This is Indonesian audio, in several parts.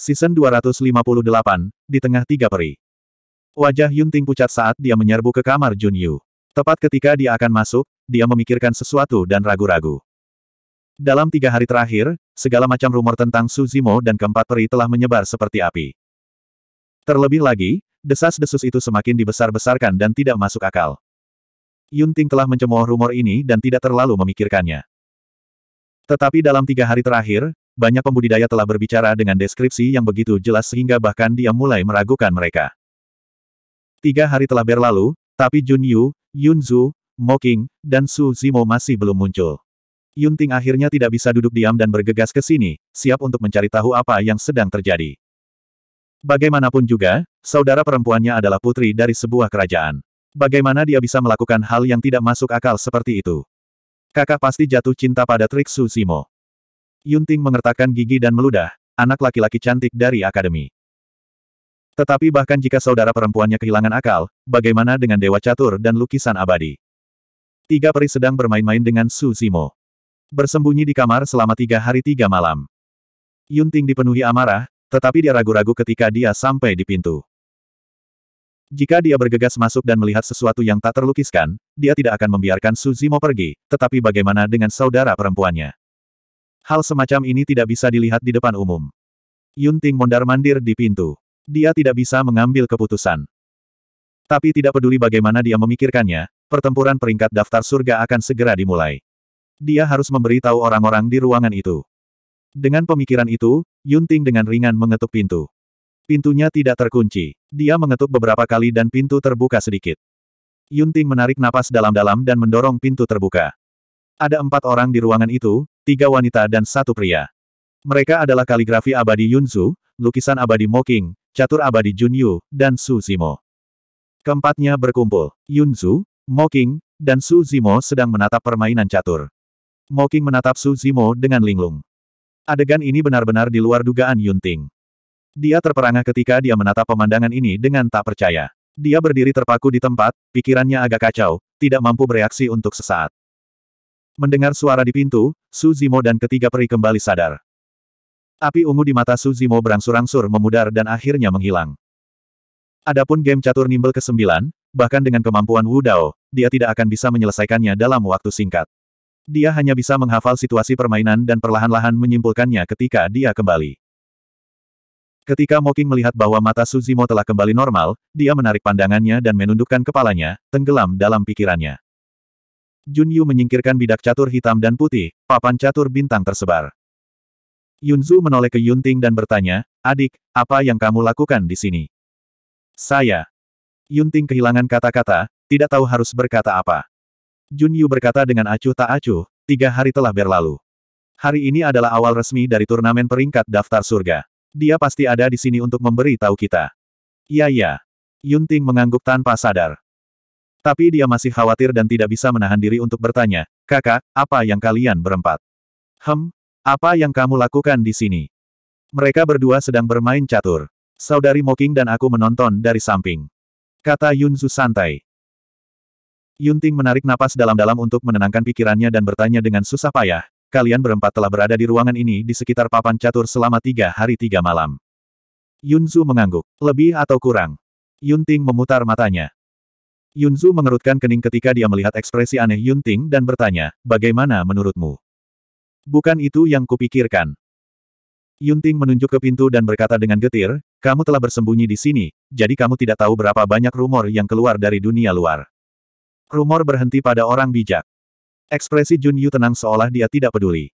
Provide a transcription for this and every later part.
Season 258, di tengah tiga peri. Wajah Yunting pucat saat dia menyerbu ke kamar Jun Yu. Tepat ketika dia akan masuk, dia memikirkan sesuatu dan ragu-ragu. Dalam tiga hari terakhir, segala macam rumor tentang Su Zimo dan keempat peri telah menyebar seperti api. Terlebih lagi, desas-desus itu semakin dibesar-besarkan dan tidak masuk akal. Yunting telah mencemooh rumor ini dan tidak terlalu memikirkannya. Tetapi dalam tiga hari terakhir, banyak pembudidaya telah berbicara dengan deskripsi yang begitu jelas sehingga bahkan dia mulai meragukan mereka. Tiga hari telah berlalu, tapi Jun Yu, Yun Zhu, Mo King, dan Su Zimo masih belum muncul. Yun Ting akhirnya tidak bisa duduk diam dan bergegas ke sini, siap untuk mencari tahu apa yang sedang terjadi. Bagaimanapun juga, saudara perempuannya adalah putri dari sebuah kerajaan. Bagaimana dia bisa melakukan hal yang tidak masuk akal seperti itu? Kakak pasti jatuh cinta pada trik Su Zimo. Yunting mengertakkan gigi dan meludah, anak laki-laki cantik dari akademi. Tetapi bahkan jika saudara perempuannya kehilangan akal, bagaimana dengan Dewa Catur dan lukisan abadi? Tiga peri sedang bermain-main dengan Su Zimo. Bersembunyi di kamar selama tiga hari tiga malam. Yunting dipenuhi amarah, tetapi dia ragu-ragu ketika dia sampai di pintu. Jika dia bergegas masuk dan melihat sesuatu yang tak terlukiskan, dia tidak akan membiarkan Suzimo pergi, tetapi bagaimana dengan saudara perempuannya? Hal semacam ini tidak bisa dilihat di depan umum. Yunting mondar-mandir di pintu. Dia tidak bisa mengambil keputusan. Tapi tidak peduli bagaimana dia memikirkannya, pertempuran peringkat daftar surga akan segera dimulai. Dia harus memberi tahu orang-orang di ruangan itu. Dengan pemikiran itu, Yunting dengan ringan mengetuk pintu. Pintunya tidak terkunci. Dia mengetuk beberapa kali dan pintu terbuka sedikit. Yunting menarik napas dalam-dalam dan mendorong pintu terbuka. Ada empat orang di ruangan itu, tiga wanita dan satu pria. Mereka adalah kaligrafi abadi Yunzu, lukisan abadi Moking, catur abadi Junyu, dan Su Zimo. Keempatnya berkumpul. Yunzu, Moking, dan Su Zimo sedang menatap permainan catur. Moking menatap Su Zimo dengan linglung. Adegan ini benar-benar di luar dugaan Yunting. Dia terperangah ketika dia menatap pemandangan ini dengan tak percaya. Dia berdiri terpaku di tempat, pikirannya agak kacau, tidak mampu bereaksi untuk sesaat. Mendengar suara di pintu, Su Zimo dan ketiga peri kembali sadar. Api ungu di mata Su Zimo berangsur-angsur memudar dan akhirnya menghilang. Adapun game catur nimble ke-9, bahkan dengan kemampuan Wu Dao, dia tidak akan bisa menyelesaikannya dalam waktu singkat. Dia hanya bisa menghafal situasi permainan dan perlahan-lahan menyimpulkannya ketika dia kembali. Ketika Moking melihat bahwa mata Suzimo telah kembali normal, dia menarik pandangannya dan menundukkan kepalanya, tenggelam dalam pikirannya. Junyu menyingkirkan bidak catur hitam dan putih, papan catur bintang tersebar. Yunzu menoleh ke Yunting dan bertanya, Adik, apa yang kamu lakukan di sini? Saya. Yunting kehilangan kata-kata, tidak tahu harus berkata apa. Junyu berkata dengan acuh tak acuh, tiga hari telah berlalu. Hari ini adalah awal resmi dari turnamen peringkat daftar surga. Dia pasti ada di sini untuk memberi tahu kita. Iya iya. Yunting mengangguk tanpa sadar. Tapi dia masih khawatir dan tidak bisa menahan diri untuk bertanya, kakak, apa yang kalian berempat? Hem, apa yang kamu lakukan di sini? Mereka berdua sedang bermain catur. Saudari Moking dan aku menonton dari samping. Kata Yunzu santai. Yunting menarik napas dalam-dalam untuk menenangkan pikirannya dan bertanya dengan susah payah, kalian berempat telah berada di ruangan ini di sekitar papan catur selama tiga hari tiga malam. Yunzu mengangguk, lebih atau kurang. Yunting memutar matanya. Yunzu mengerutkan kening ketika dia melihat ekspresi aneh Yunting dan bertanya, bagaimana menurutmu? Bukan itu yang kupikirkan. Yunting menunjuk ke pintu dan berkata dengan getir, kamu telah bersembunyi di sini, jadi kamu tidak tahu berapa banyak rumor yang keluar dari dunia luar. Rumor berhenti pada orang bijak. Ekspresi Jun Yu tenang seolah dia tidak peduli.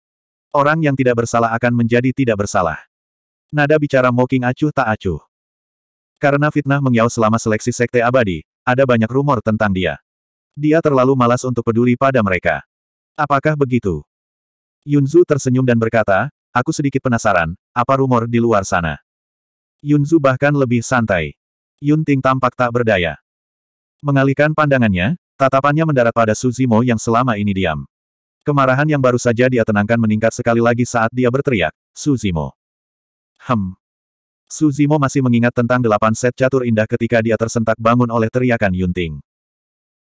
Orang yang tidak bersalah akan menjadi tidak bersalah. Nada bicara mocking acuh tak acuh. Karena fitnah mengyau selama seleksi sekte abadi, ada banyak rumor tentang dia. Dia terlalu malas untuk peduli pada mereka. Apakah begitu? Yunzu tersenyum dan berkata, aku sedikit penasaran, apa rumor di luar sana? Yunzu bahkan lebih santai. Yunting tampak tak berdaya. Mengalihkan pandangannya, tatapannya mendarat pada Suzimo yang selama ini diam. Kemarahan yang baru saja dia tenangkan meningkat sekali lagi saat dia berteriak, Suzimo. Hem, Suzimo masih mengingat tentang delapan set catur indah ketika dia tersentak bangun oleh teriakan Yunting.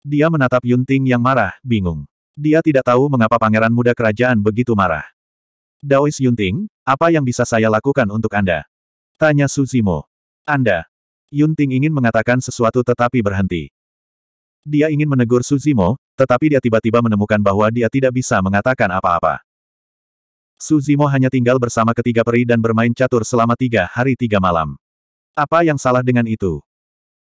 Dia menatap Yunting yang marah, bingung. Dia tidak tahu mengapa pangeran muda kerajaan begitu marah. Daois Yunting, apa yang bisa saya lakukan untuk Anda? Tanya Suzimo. Anda. Yunting ingin mengatakan sesuatu tetapi berhenti. Dia ingin menegur Suzimo, tetapi dia tiba-tiba menemukan bahwa dia tidak bisa mengatakan apa-apa. Suzimo hanya tinggal bersama ketiga peri dan bermain catur selama tiga hari tiga malam. Apa yang salah dengan itu?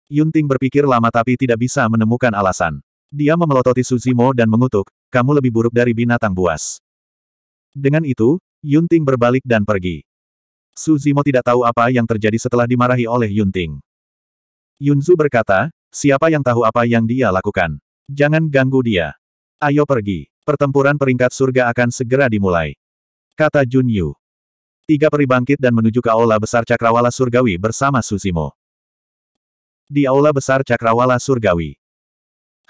Yunting berpikir lama tapi tidak bisa menemukan alasan. Dia memelototi Suzimo dan mengutuk, kamu lebih buruk dari binatang buas. Dengan itu, Yunting berbalik dan pergi. Suzimo tidak tahu apa yang terjadi setelah dimarahi oleh Yunting. Yunzu berkata, siapa yang tahu apa yang dia lakukan? Jangan ganggu dia. Ayo pergi. Pertempuran peringkat surga akan segera dimulai. Kata Jun Yu. Tiga peri bangkit dan menuju ke Aula Besar Cakrawala Surgawi bersama Susimo. Di Aula Besar Cakrawala Surgawi.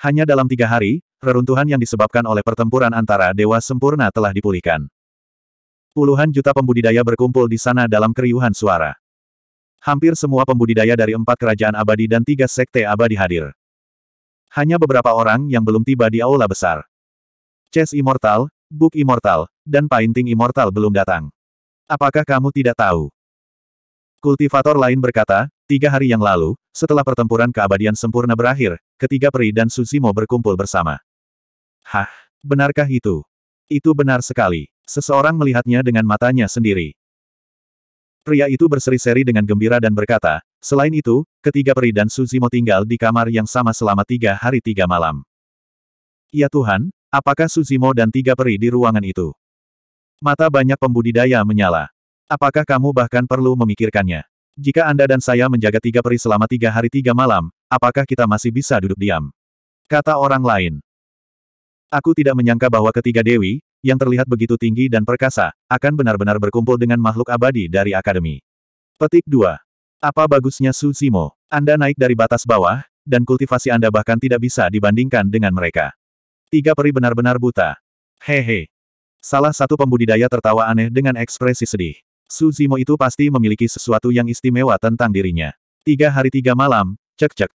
Hanya dalam tiga hari, reruntuhan yang disebabkan oleh pertempuran antara Dewa Sempurna telah dipulihkan. Puluhan juta pembudidaya berkumpul di sana dalam keriuhan suara. Hampir semua pembudidaya dari empat kerajaan abadi dan tiga sekte abadi hadir. Hanya beberapa orang yang belum tiba di Aula Besar. Chess Immortal, Book Immortal, dan Painting Immortal belum datang. Apakah kamu tidak tahu? Kultivator lain berkata, tiga hari yang lalu, setelah pertempuran keabadian sempurna berakhir, ketiga peri dan Suzimo berkumpul bersama. Hah, benarkah itu? Itu benar sekali. Seseorang melihatnya dengan matanya sendiri. Pria itu berseri-seri dengan gembira dan berkata, selain itu, ketiga peri dan Suzimo tinggal di kamar yang sama selama tiga hari tiga malam. Ya Tuhan, apakah Suzimo dan tiga peri di ruangan itu? Mata banyak pembudidaya menyala. Apakah kamu bahkan perlu memikirkannya? Jika Anda dan saya menjaga tiga peri selama tiga hari tiga malam, apakah kita masih bisa duduk diam? Kata orang lain. Aku tidak menyangka bahwa ketiga dewi, yang terlihat begitu tinggi dan perkasa, akan benar-benar berkumpul dengan makhluk abadi dari akademi. Petik 2. Apa bagusnya Su Simo? Anda naik dari batas bawah, dan kultivasi Anda bahkan tidak bisa dibandingkan dengan mereka. Tiga peri benar-benar buta. Hehe. Salah satu pembudidaya tertawa aneh dengan ekspresi sedih. Su Zimo itu pasti memiliki sesuatu yang istimewa tentang dirinya. Tiga hari tiga malam, cek-cek.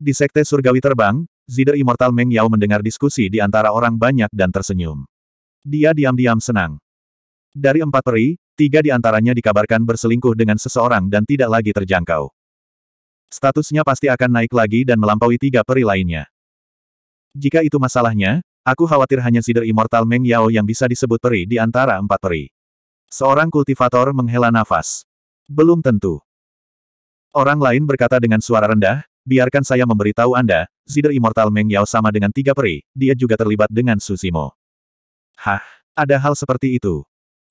Di Sekte Surgawi Terbang, Zider Immortal Meng Yao mendengar diskusi di antara orang banyak dan tersenyum. Dia diam-diam senang. Dari empat peri, tiga di antaranya dikabarkan berselingkuh dengan seseorang dan tidak lagi terjangkau. Statusnya pasti akan naik lagi dan melampaui tiga peri lainnya. Jika itu masalahnya, Aku khawatir hanya Sider Immortal Meng Yao yang bisa disebut peri di antara empat peri. Seorang kultivator menghela nafas. Belum tentu. Orang lain berkata dengan suara rendah, biarkan saya memberitahu Anda, Sider Immortal Meng Yao sama dengan tiga peri, dia juga terlibat dengan Suzimo. Hah, ada hal seperti itu.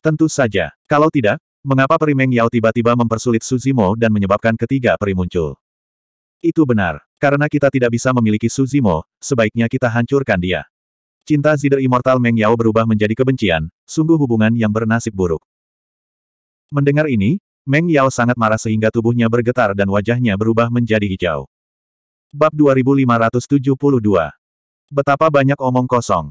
Tentu saja, kalau tidak, mengapa peri Meng Yao tiba-tiba mempersulit Suzimo dan menyebabkan ketiga peri muncul? Itu benar, karena kita tidak bisa memiliki Suzimo, sebaiknya kita hancurkan dia. Cinta Zider Immortal Meng Yao berubah menjadi kebencian, sungguh hubungan yang bernasib buruk. Mendengar ini, Meng Yao sangat marah sehingga tubuhnya bergetar dan wajahnya berubah menjadi hijau. Bab 2572 Betapa banyak omong kosong.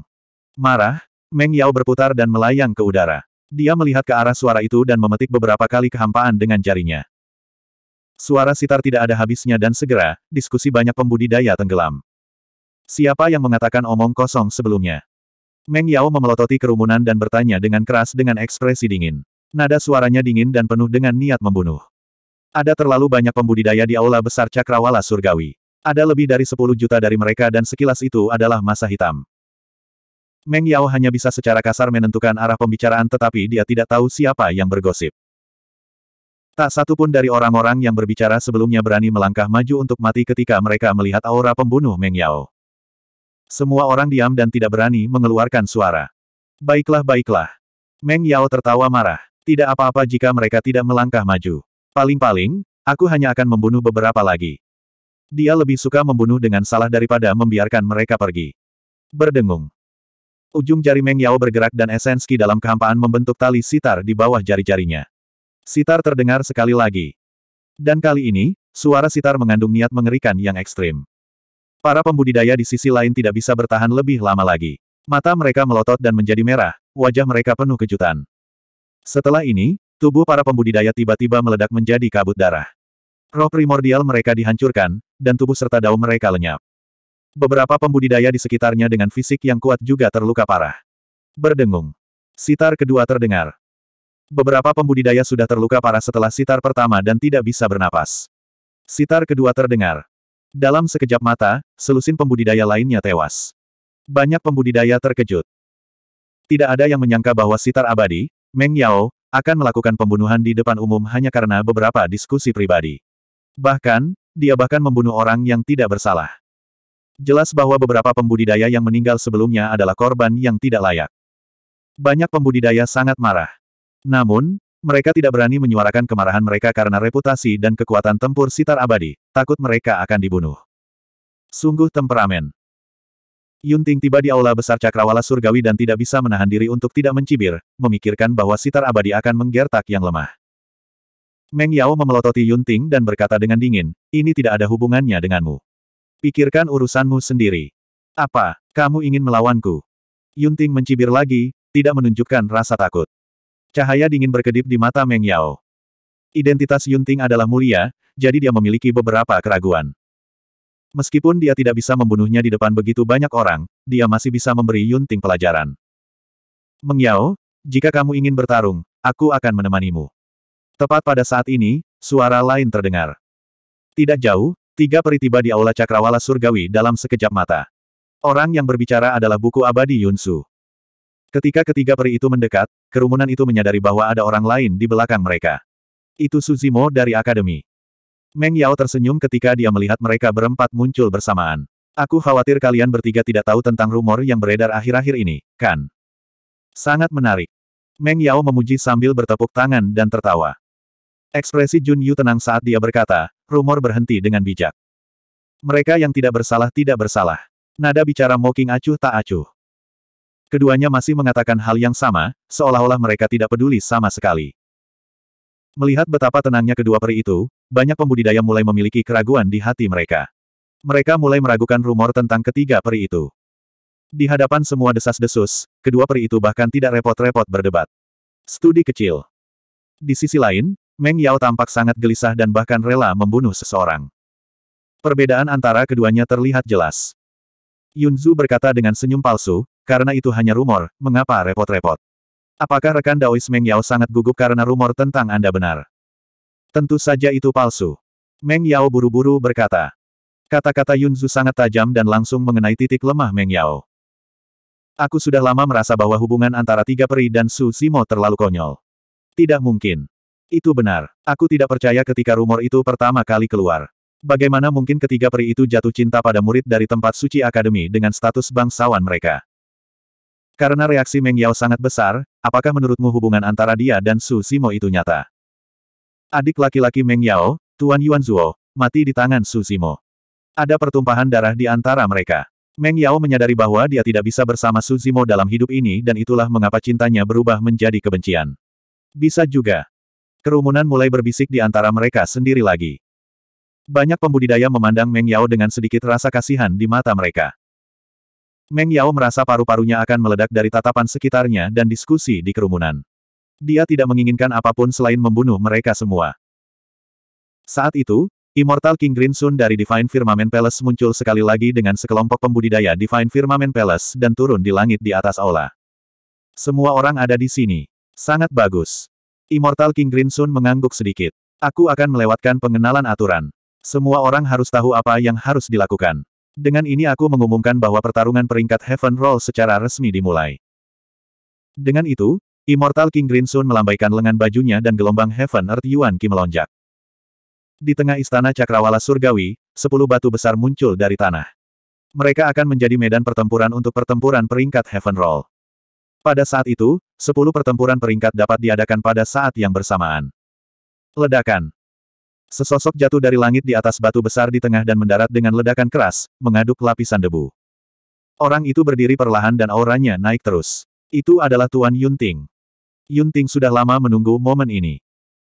Marah, Meng Yao berputar dan melayang ke udara. Dia melihat ke arah suara itu dan memetik beberapa kali kehampaan dengan jarinya. Suara sitar tidak ada habisnya dan segera, diskusi banyak pembudidaya tenggelam. Siapa yang mengatakan omong kosong sebelumnya? Meng Yao memelototi kerumunan dan bertanya dengan keras dengan ekspresi dingin. Nada suaranya dingin dan penuh dengan niat membunuh. Ada terlalu banyak pembudidaya di aula besar Cakrawala Surgawi. Ada lebih dari 10 juta dari mereka dan sekilas itu adalah masa hitam. Meng Yao hanya bisa secara kasar menentukan arah pembicaraan tetapi dia tidak tahu siapa yang bergosip. Tak satu pun dari orang-orang yang berbicara sebelumnya berani melangkah maju untuk mati ketika mereka melihat aura pembunuh Meng Yao. Semua orang diam dan tidak berani mengeluarkan suara. Baiklah baiklah. Meng Yao tertawa marah. Tidak apa-apa jika mereka tidak melangkah maju. Paling-paling, aku hanya akan membunuh beberapa lagi. Dia lebih suka membunuh dengan salah daripada membiarkan mereka pergi. Berdengung. Ujung jari Meng Yao bergerak dan esenski dalam kehampaan membentuk tali sitar di bawah jari-jarinya. Sitar terdengar sekali lagi. Dan kali ini, suara sitar mengandung niat mengerikan yang ekstrim. Para pembudidaya di sisi lain tidak bisa bertahan lebih lama lagi. Mata mereka melotot dan menjadi merah, wajah mereka penuh kejutan. Setelah ini, tubuh para pembudidaya tiba-tiba meledak menjadi kabut darah. Roh primordial mereka dihancurkan, dan tubuh serta daun mereka lenyap. Beberapa pembudidaya di sekitarnya dengan fisik yang kuat juga terluka parah. Berdengung. Sitar kedua terdengar. Beberapa pembudidaya sudah terluka parah setelah sitar pertama dan tidak bisa bernapas. Sitar kedua terdengar. Dalam sekejap mata, selusin pembudidaya lainnya tewas. Banyak pembudidaya terkejut. Tidak ada yang menyangka bahwa sitar abadi, Meng Yao, akan melakukan pembunuhan di depan umum hanya karena beberapa diskusi pribadi. Bahkan, dia bahkan membunuh orang yang tidak bersalah. Jelas bahwa beberapa pembudidaya yang meninggal sebelumnya adalah korban yang tidak layak. Banyak pembudidaya sangat marah. Namun, mereka tidak berani menyuarakan kemarahan mereka karena reputasi dan kekuatan tempur sitar abadi, takut mereka akan dibunuh. Sungguh temperamen. Yunting tiba di aula besar cakrawala surgawi dan tidak bisa menahan diri untuk tidak mencibir, memikirkan bahwa sitar abadi akan menggertak yang lemah. Meng Yao memelototi Yunting dan berkata dengan dingin, ini tidak ada hubungannya denganmu. Pikirkan urusanmu sendiri. Apa, kamu ingin melawanku? Yunting mencibir lagi, tidak menunjukkan rasa takut. Cahaya dingin berkedip di mata Meng Yao. Identitas Yunting adalah mulia, jadi dia memiliki beberapa keraguan. Meskipun dia tidak bisa membunuhnya di depan begitu banyak orang, dia masih bisa memberi Yunting pelajaran. Meng Yao, jika kamu ingin bertarung, aku akan menemanimu. Tepat pada saat ini, suara lain terdengar. Tidak jauh, tiga peri tiba di Aula Cakrawala Surgawi dalam sekejap mata. Orang yang berbicara adalah buku abadi Yunsu. Ketika ketiga peri itu mendekat, kerumunan itu menyadari bahwa ada orang lain di belakang mereka. Itu Suzimo dari Akademi. Meng Yao tersenyum ketika dia melihat mereka berempat muncul bersamaan. Aku khawatir kalian bertiga tidak tahu tentang rumor yang beredar akhir-akhir ini, kan? Sangat menarik. Meng Yao memuji sambil bertepuk tangan dan tertawa. Ekspresi Jun Yu tenang saat dia berkata, rumor berhenti dengan bijak. Mereka yang tidak bersalah tidak bersalah. Nada bicara mocking acuh tak acuh. Keduanya masih mengatakan hal yang sama, seolah-olah mereka tidak peduli sama sekali. Melihat betapa tenangnya kedua peri itu, banyak pembudidaya mulai memiliki keraguan di hati mereka. Mereka mulai meragukan rumor tentang ketiga peri itu. Di hadapan semua desas-desus, kedua peri itu bahkan tidak repot-repot berdebat. Studi kecil. Di sisi lain, Meng Yao tampak sangat gelisah dan bahkan rela membunuh seseorang. Perbedaan antara keduanya terlihat jelas. Yun Yunzu berkata dengan senyum palsu, karena itu hanya rumor, mengapa repot-repot? Apakah rekan Daois Meng Yao sangat gugup karena rumor tentang Anda benar? Tentu saja itu palsu. Meng Yao buru-buru berkata. Kata-kata Yunzu sangat tajam dan langsung mengenai titik lemah Meng Yao. Aku sudah lama merasa bahwa hubungan antara tiga peri dan Su Simo terlalu konyol. Tidak mungkin. Itu benar. Aku tidak percaya ketika rumor itu pertama kali keluar. Bagaimana mungkin ketiga peri itu jatuh cinta pada murid dari tempat suci akademi dengan status bangsawan mereka? Karena reaksi Meng Yao sangat besar, apakah menurutmu hubungan antara dia dan Su Simo itu nyata? Adik laki-laki Meng Yao, Tuan Yuan Zuo, mati di tangan Su Simo. Ada pertumpahan darah di antara mereka. Meng Yao menyadari bahwa dia tidak bisa bersama Su Simo dalam hidup ini dan itulah mengapa cintanya berubah menjadi kebencian. Bisa juga. Kerumunan mulai berbisik di antara mereka sendiri lagi. Banyak pembudidaya memandang Meng Yao dengan sedikit rasa kasihan di mata mereka. Meng Yao merasa paru-parunya akan meledak dari tatapan sekitarnya dan diskusi di kerumunan. Dia tidak menginginkan apapun selain membunuh mereka semua. Saat itu, Immortal King Green Sun dari Divine Firmament Palace muncul sekali lagi dengan sekelompok pembudidaya Divine Firmament Palace dan turun di langit di atas aula. Semua orang ada di sini. Sangat bagus. Immortal King Green Sun mengangguk sedikit. Aku akan melewatkan pengenalan aturan. Semua orang harus tahu apa yang harus dilakukan. Dengan ini aku mengumumkan bahwa pertarungan peringkat Heaven Roll secara resmi dimulai. Dengan itu, Immortal King Grinsun melambaikan lengan bajunya dan gelombang Heaven Earth Yuan Qi melonjak. Di tengah istana Cakrawala Surgawi, sepuluh batu besar muncul dari tanah. Mereka akan menjadi medan pertempuran untuk pertempuran peringkat Heaven Roll. Pada saat itu, sepuluh pertempuran peringkat dapat diadakan pada saat yang bersamaan. Ledakan Sesosok jatuh dari langit di atas batu besar di tengah dan mendarat dengan ledakan keras, mengaduk lapisan debu. Orang itu berdiri perlahan dan auranya naik terus. Itu adalah Tuan Yunting. Yunting sudah lama menunggu momen ini.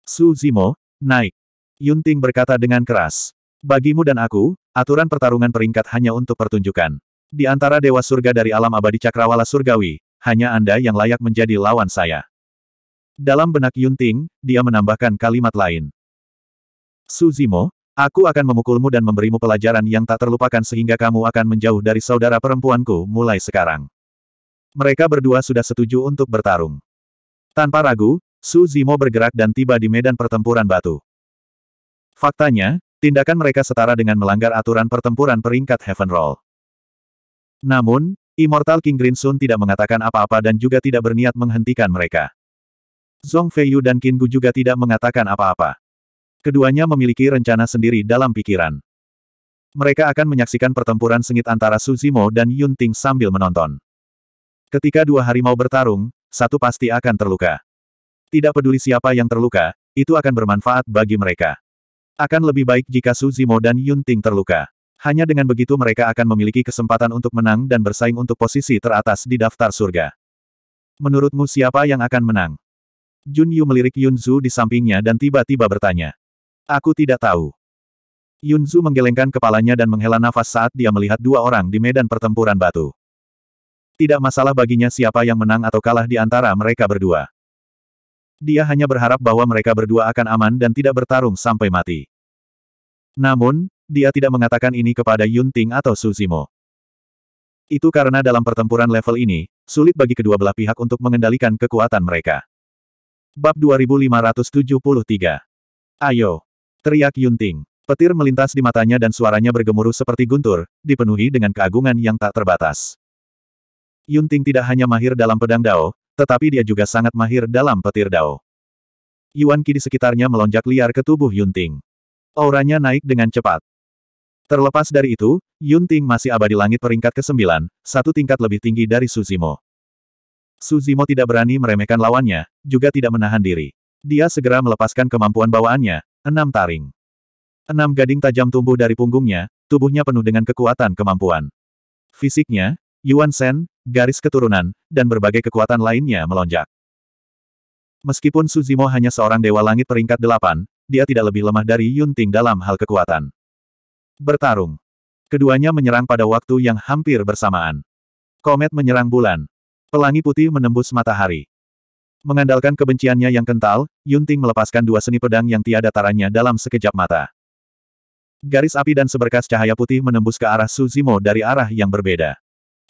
Su Zimo, naik. Yunting berkata dengan keras. Bagimu dan aku, aturan pertarungan peringkat hanya untuk pertunjukan. Di antara dewa surga dari alam abadi cakrawala surgawi, hanya Anda yang layak menjadi lawan saya. Dalam benak Yunting, dia menambahkan kalimat lain. Suzimo, aku akan memukulmu dan memberimu pelajaran yang tak terlupakan sehingga kamu akan menjauh dari saudara perempuanku mulai sekarang. Mereka berdua sudah setuju untuk bertarung. Tanpa ragu, Su Zimo bergerak dan tiba di medan pertempuran batu. Faktanya, tindakan mereka setara dengan melanggar aturan pertempuran peringkat Heaven Roll. Namun, Immortal King Green Sun tidak mengatakan apa-apa dan juga tidak berniat menghentikan mereka. Zhong Feiyu dan Qin Gu juga tidak mengatakan apa-apa. Keduanya memiliki rencana sendiri dalam pikiran. Mereka akan menyaksikan pertempuran sengit antara Suzimo dan Yun Ting sambil menonton. Ketika dua harimau bertarung, satu pasti akan terluka. Tidak peduli siapa yang terluka, itu akan bermanfaat bagi mereka. Akan lebih baik jika Suzimo dan Yun Ting terluka. Hanya dengan begitu mereka akan memiliki kesempatan untuk menang dan bersaing untuk posisi teratas di daftar surga. Menurutmu siapa yang akan menang? Jun Yu melirik Yun Zhu di sampingnya dan tiba-tiba bertanya. Aku tidak tahu. Yunzu menggelengkan kepalanya dan menghela nafas saat dia melihat dua orang di medan pertempuran batu. Tidak masalah baginya siapa yang menang atau kalah di antara mereka berdua. Dia hanya berharap bahwa mereka berdua akan aman dan tidak bertarung sampai mati. Namun, dia tidak mengatakan ini kepada Yun Ting atau Suzimo. Itu karena dalam pertempuran level ini, sulit bagi kedua belah pihak untuk mengendalikan kekuatan mereka. Bab 2573 Ayo, Teriak Yunting. Petir melintas di matanya dan suaranya bergemuruh seperti guntur, dipenuhi dengan keagungan yang tak terbatas. Yunting tidak hanya mahir dalam pedang dao, tetapi dia juga sangat mahir dalam petir dao. Yuan Qi di sekitarnya melonjak liar ke tubuh Yunting. Auranya naik dengan cepat. Terlepas dari itu, Yunting masih abadi langit peringkat ke-9, satu tingkat lebih tinggi dari Suzimo. Suzimo tidak berani meremehkan lawannya, juga tidak menahan diri. Dia segera melepaskan kemampuan bawaannya, Enam taring. Enam gading tajam tumbuh dari punggungnya, tubuhnya penuh dengan kekuatan kemampuan. Fisiknya, Yuan Shen, garis keturunan, dan berbagai kekuatan lainnya melonjak. Meskipun Suzimo hanya seorang dewa langit peringkat delapan, dia tidak lebih lemah dari Yun Ting dalam hal kekuatan. Bertarung. Keduanya menyerang pada waktu yang hampir bersamaan. Komet menyerang bulan. Pelangi putih menembus matahari. Mengandalkan kebenciannya yang kental, Yunting melepaskan dua seni pedang yang tiada taranya dalam sekejap mata. Garis api dan seberkas cahaya putih menembus ke arah Suzimo dari arah yang berbeda.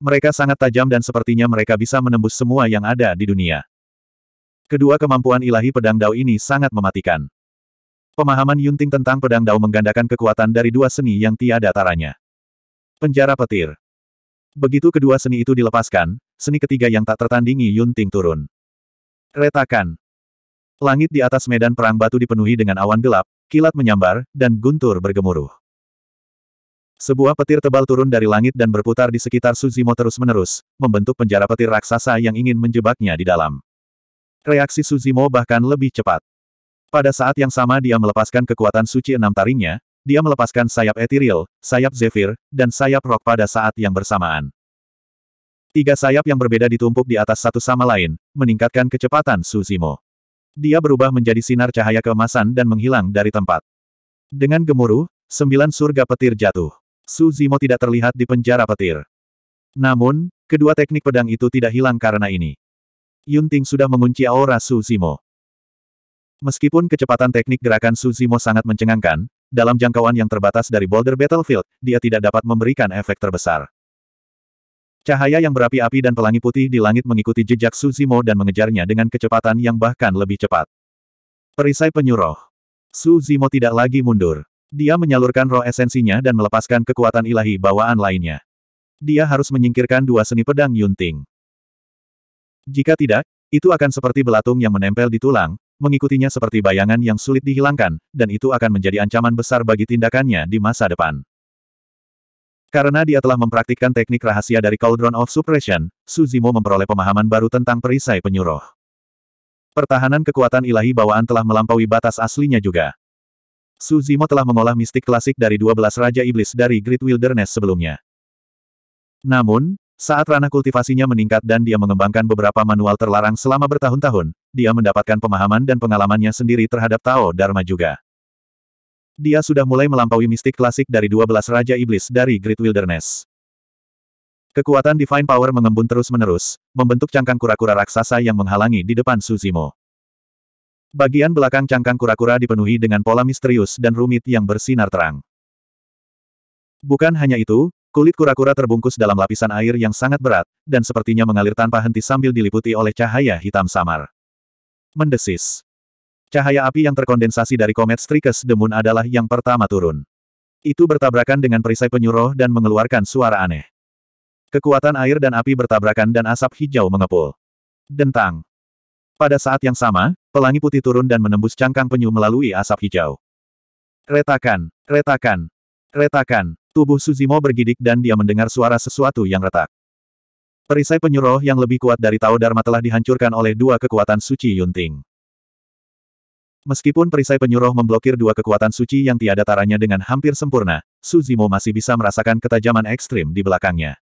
Mereka sangat tajam dan sepertinya mereka bisa menembus semua yang ada di dunia. Kedua kemampuan ilahi pedang dao ini sangat mematikan. Pemahaman Yunting tentang pedang dao menggandakan kekuatan dari dua seni yang tiada taranya. Penjara petir. Begitu kedua seni itu dilepaskan, seni ketiga yang tak tertandingi Yunting turun. Retakan. Langit di atas medan perang batu dipenuhi dengan awan gelap, kilat menyambar, dan guntur bergemuruh. Sebuah petir tebal turun dari langit dan berputar di sekitar Suzimo terus-menerus, membentuk penjara petir raksasa yang ingin menjebaknya di dalam. Reaksi Suzimo bahkan lebih cepat. Pada saat yang sama dia melepaskan kekuatan suci enam taringnya, dia melepaskan sayap etiril, sayap zephyr, dan sayap rok pada saat yang bersamaan. Tiga sayap yang berbeda ditumpuk di atas satu sama lain, meningkatkan kecepatan Suzimo. Dia berubah menjadi sinar cahaya keemasan dan menghilang dari tempat. Dengan gemuruh, sembilan surga petir jatuh. Suzimo tidak terlihat di penjara petir. Namun, kedua teknik pedang itu tidak hilang karena ini. Yunting sudah mengunci aura Suzimo. Meskipun kecepatan teknik gerakan Suzimo sangat mencengangkan, dalam jangkauan yang terbatas dari Boulder Battlefield, dia tidak dapat memberikan efek terbesar. Cahaya yang berapi-api dan pelangi putih di langit mengikuti jejak Suzimo dan mengejarnya dengan kecepatan yang bahkan lebih cepat. Perisai penyuruh. Suzimo tidak lagi mundur. Dia menyalurkan roh esensinya dan melepaskan kekuatan ilahi bawaan lainnya. Dia harus menyingkirkan dua seni pedang Yunting. Jika tidak, itu akan seperti belatung yang menempel di tulang, mengikutinya seperti bayangan yang sulit dihilangkan, dan itu akan menjadi ancaman besar bagi tindakannya di masa depan. Karena dia telah mempraktikkan teknik rahasia dari Cauldron of Suppression, Suzimo memperoleh pemahaman baru tentang perisai penyuruh. Pertahanan kekuatan ilahi bawaan telah melampaui batas aslinya juga. Suzimo telah mengolah mistik klasik dari 12 Raja Iblis dari Great Wilderness sebelumnya. Namun, saat ranah kultivasinya meningkat dan dia mengembangkan beberapa manual terlarang selama bertahun-tahun, dia mendapatkan pemahaman dan pengalamannya sendiri terhadap Tao Dharma juga. Dia sudah mulai melampaui mistik klasik dari 12 Raja Iblis dari Great Wilderness. Kekuatan Divine Power mengembun terus-menerus, membentuk cangkang kura-kura raksasa yang menghalangi di depan Suzimo. Bagian belakang cangkang kura-kura dipenuhi dengan pola misterius dan rumit yang bersinar terang. Bukan hanya itu, kulit kura-kura terbungkus dalam lapisan air yang sangat berat, dan sepertinya mengalir tanpa henti sambil diliputi oleh cahaya hitam samar. Mendesis. Cahaya api yang terkondensasi dari komet Strikes the adalah yang pertama turun. Itu bertabrakan dengan perisai penyuruh dan mengeluarkan suara aneh. Kekuatan air dan api bertabrakan dan asap hijau mengepul. Dentang. Pada saat yang sama, pelangi putih turun dan menembus cangkang penyu melalui asap hijau. Retakan, retakan, retakan. Tubuh Suzimo bergidik dan dia mendengar suara sesuatu yang retak. Perisai penyuruh yang lebih kuat dari Tao Dharma telah dihancurkan oleh dua kekuatan suci Yunting. Meskipun perisai penyuruh memblokir dua kekuatan suci yang tiada taranya dengan hampir sempurna, Suzimo masih bisa merasakan ketajaman ekstrim di belakangnya.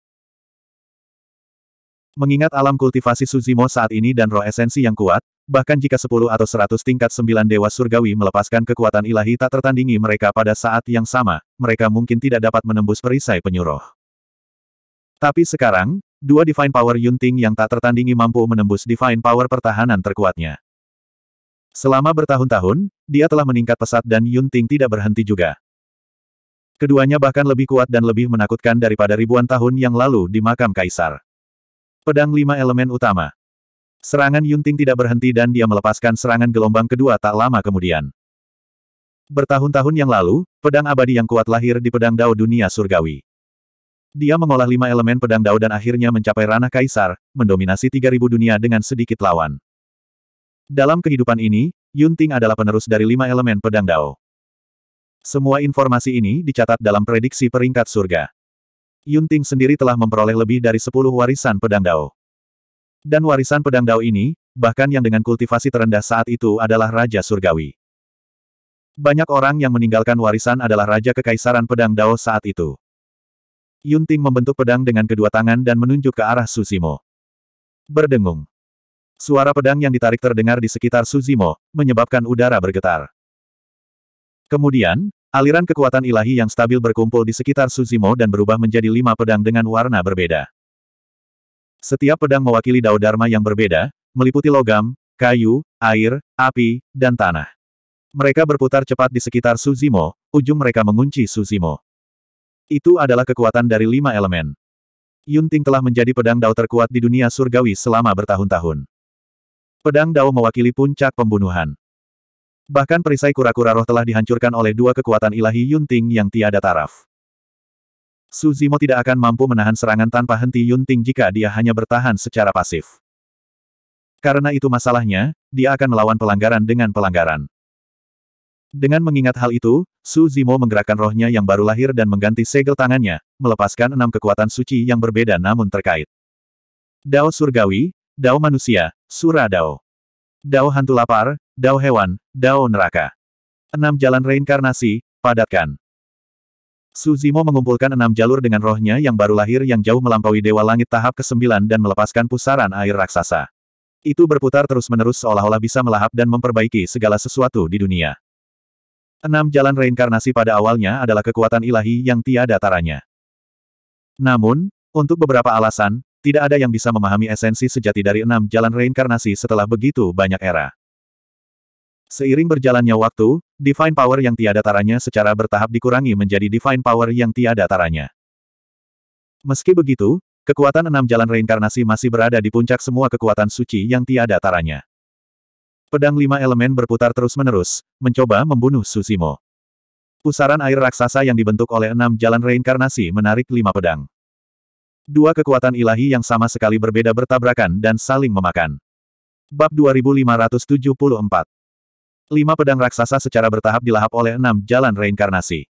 Mengingat alam kultivasi Suzimo saat ini dan roh esensi yang kuat, bahkan jika 10 atau 100 tingkat 9 dewa surgawi melepaskan kekuatan ilahi tak tertandingi mereka pada saat yang sama, mereka mungkin tidak dapat menembus perisai penyuruh. Tapi sekarang, dua Divine Power Yunting yang tak tertandingi mampu menembus Divine Power pertahanan terkuatnya. Selama bertahun-tahun, dia telah meningkat pesat dan Yun Ting tidak berhenti juga. Keduanya bahkan lebih kuat dan lebih menakutkan daripada ribuan tahun yang lalu di makam kaisar. Pedang lima elemen utama. Serangan Yun Ting tidak berhenti dan dia melepaskan serangan gelombang kedua tak lama kemudian. Bertahun-tahun yang lalu, pedang abadi yang kuat lahir di pedang Dao dunia surgawi. Dia mengolah lima elemen pedang Dao dan akhirnya mencapai ranah kaisar, mendominasi 3000 dunia dengan sedikit lawan. Dalam kehidupan ini, Yunting adalah penerus dari lima elemen pedang Dao. Semua informasi ini dicatat dalam prediksi peringkat surga. Yunting sendiri telah memperoleh lebih dari sepuluh warisan pedang Dao. Dan warisan pedang Dao ini, bahkan yang dengan kultivasi terendah saat itu adalah Raja Surgawi. Banyak orang yang meninggalkan warisan adalah Raja Kekaisaran Pedang Dao saat itu. Yunting membentuk pedang dengan kedua tangan dan menunjuk ke arah Susimo. Berdengung. Suara pedang yang ditarik terdengar di sekitar Suzimo, menyebabkan udara bergetar. Kemudian, aliran kekuatan ilahi yang stabil berkumpul di sekitar Suzimo dan berubah menjadi lima pedang dengan warna berbeda. Setiap pedang mewakili dao dharma yang berbeda, meliputi logam, kayu, air, api, dan tanah. Mereka berputar cepat di sekitar Suzimo, ujung mereka mengunci Suzimo. Itu adalah kekuatan dari lima elemen. Yunting telah menjadi pedang dao terkuat di dunia surgawi selama bertahun-tahun. Pedang Dao mewakili puncak pembunuhan. Bahkan perisai kura-kura roh telah dihancurkan oleh dua kekuatan ilahi Yunting yang tiada taraf. Suzimo tidak akan mampu menahan serangan tanpa henti Yunting jika dia hanya bertahan secara pasif. Karena itu masalahnya, dia akan melawan pelanggaran dengan pelanggaran. Dengan mengingat hal itu, Su Zimo menggerakkan rohnya yang baru lahir dan mengganti segel tangannya, melepaskan enam kekuatan suci yang berbeda namun terkait. Dao Surgawi, Dao manusia, Sura Dao. Dao hantu lapar, Dao hewan, Dao neraka. Enam jalan reinkarnasi, padatkan. Suzimo mengumpulkan enam jalur dengan rohnya yang baru lahir yang jauh melampaui Dewa Langit tahap ke-9 dan melepaskan pusaran air raksasa. Itu berputar terus-menerus seolah-olah bisa melahap dan memperbaiki segala sesuatu di dunia. Enam jalan reinkarnasi pada awalnya adalah kekuatan ilahi yang tiada taranya. Namun, untuk beberapa alasan, tidak ada yang bisa memahami esensi sejati dari enam jalan reinkarnasi setelah begitu banyak era. Seiring berjalannya waktu, Divine Power yang tiada taranya secara bertahap dikurangi menjadi Divine Power yang tiada taranya. Meski begitu, kekuatan enam jalan reinkarnasi masih berada di puncak semua kekuatan suci yang tiada taranya. Pedang lima elemen berputar terus-menerus, mencoba membunuh Susimo. Pusaran air raksasa yang dibentuk oleh enam jalan reinkarnasi menarik lima pedang. Dua kekuatan ilahi yang sama sekali berbeda bertabrakan dan saling memakan. Bab 2574 Lima pedang raksasa secara bertahap dilahap oleh enam jalan reinkarnasi.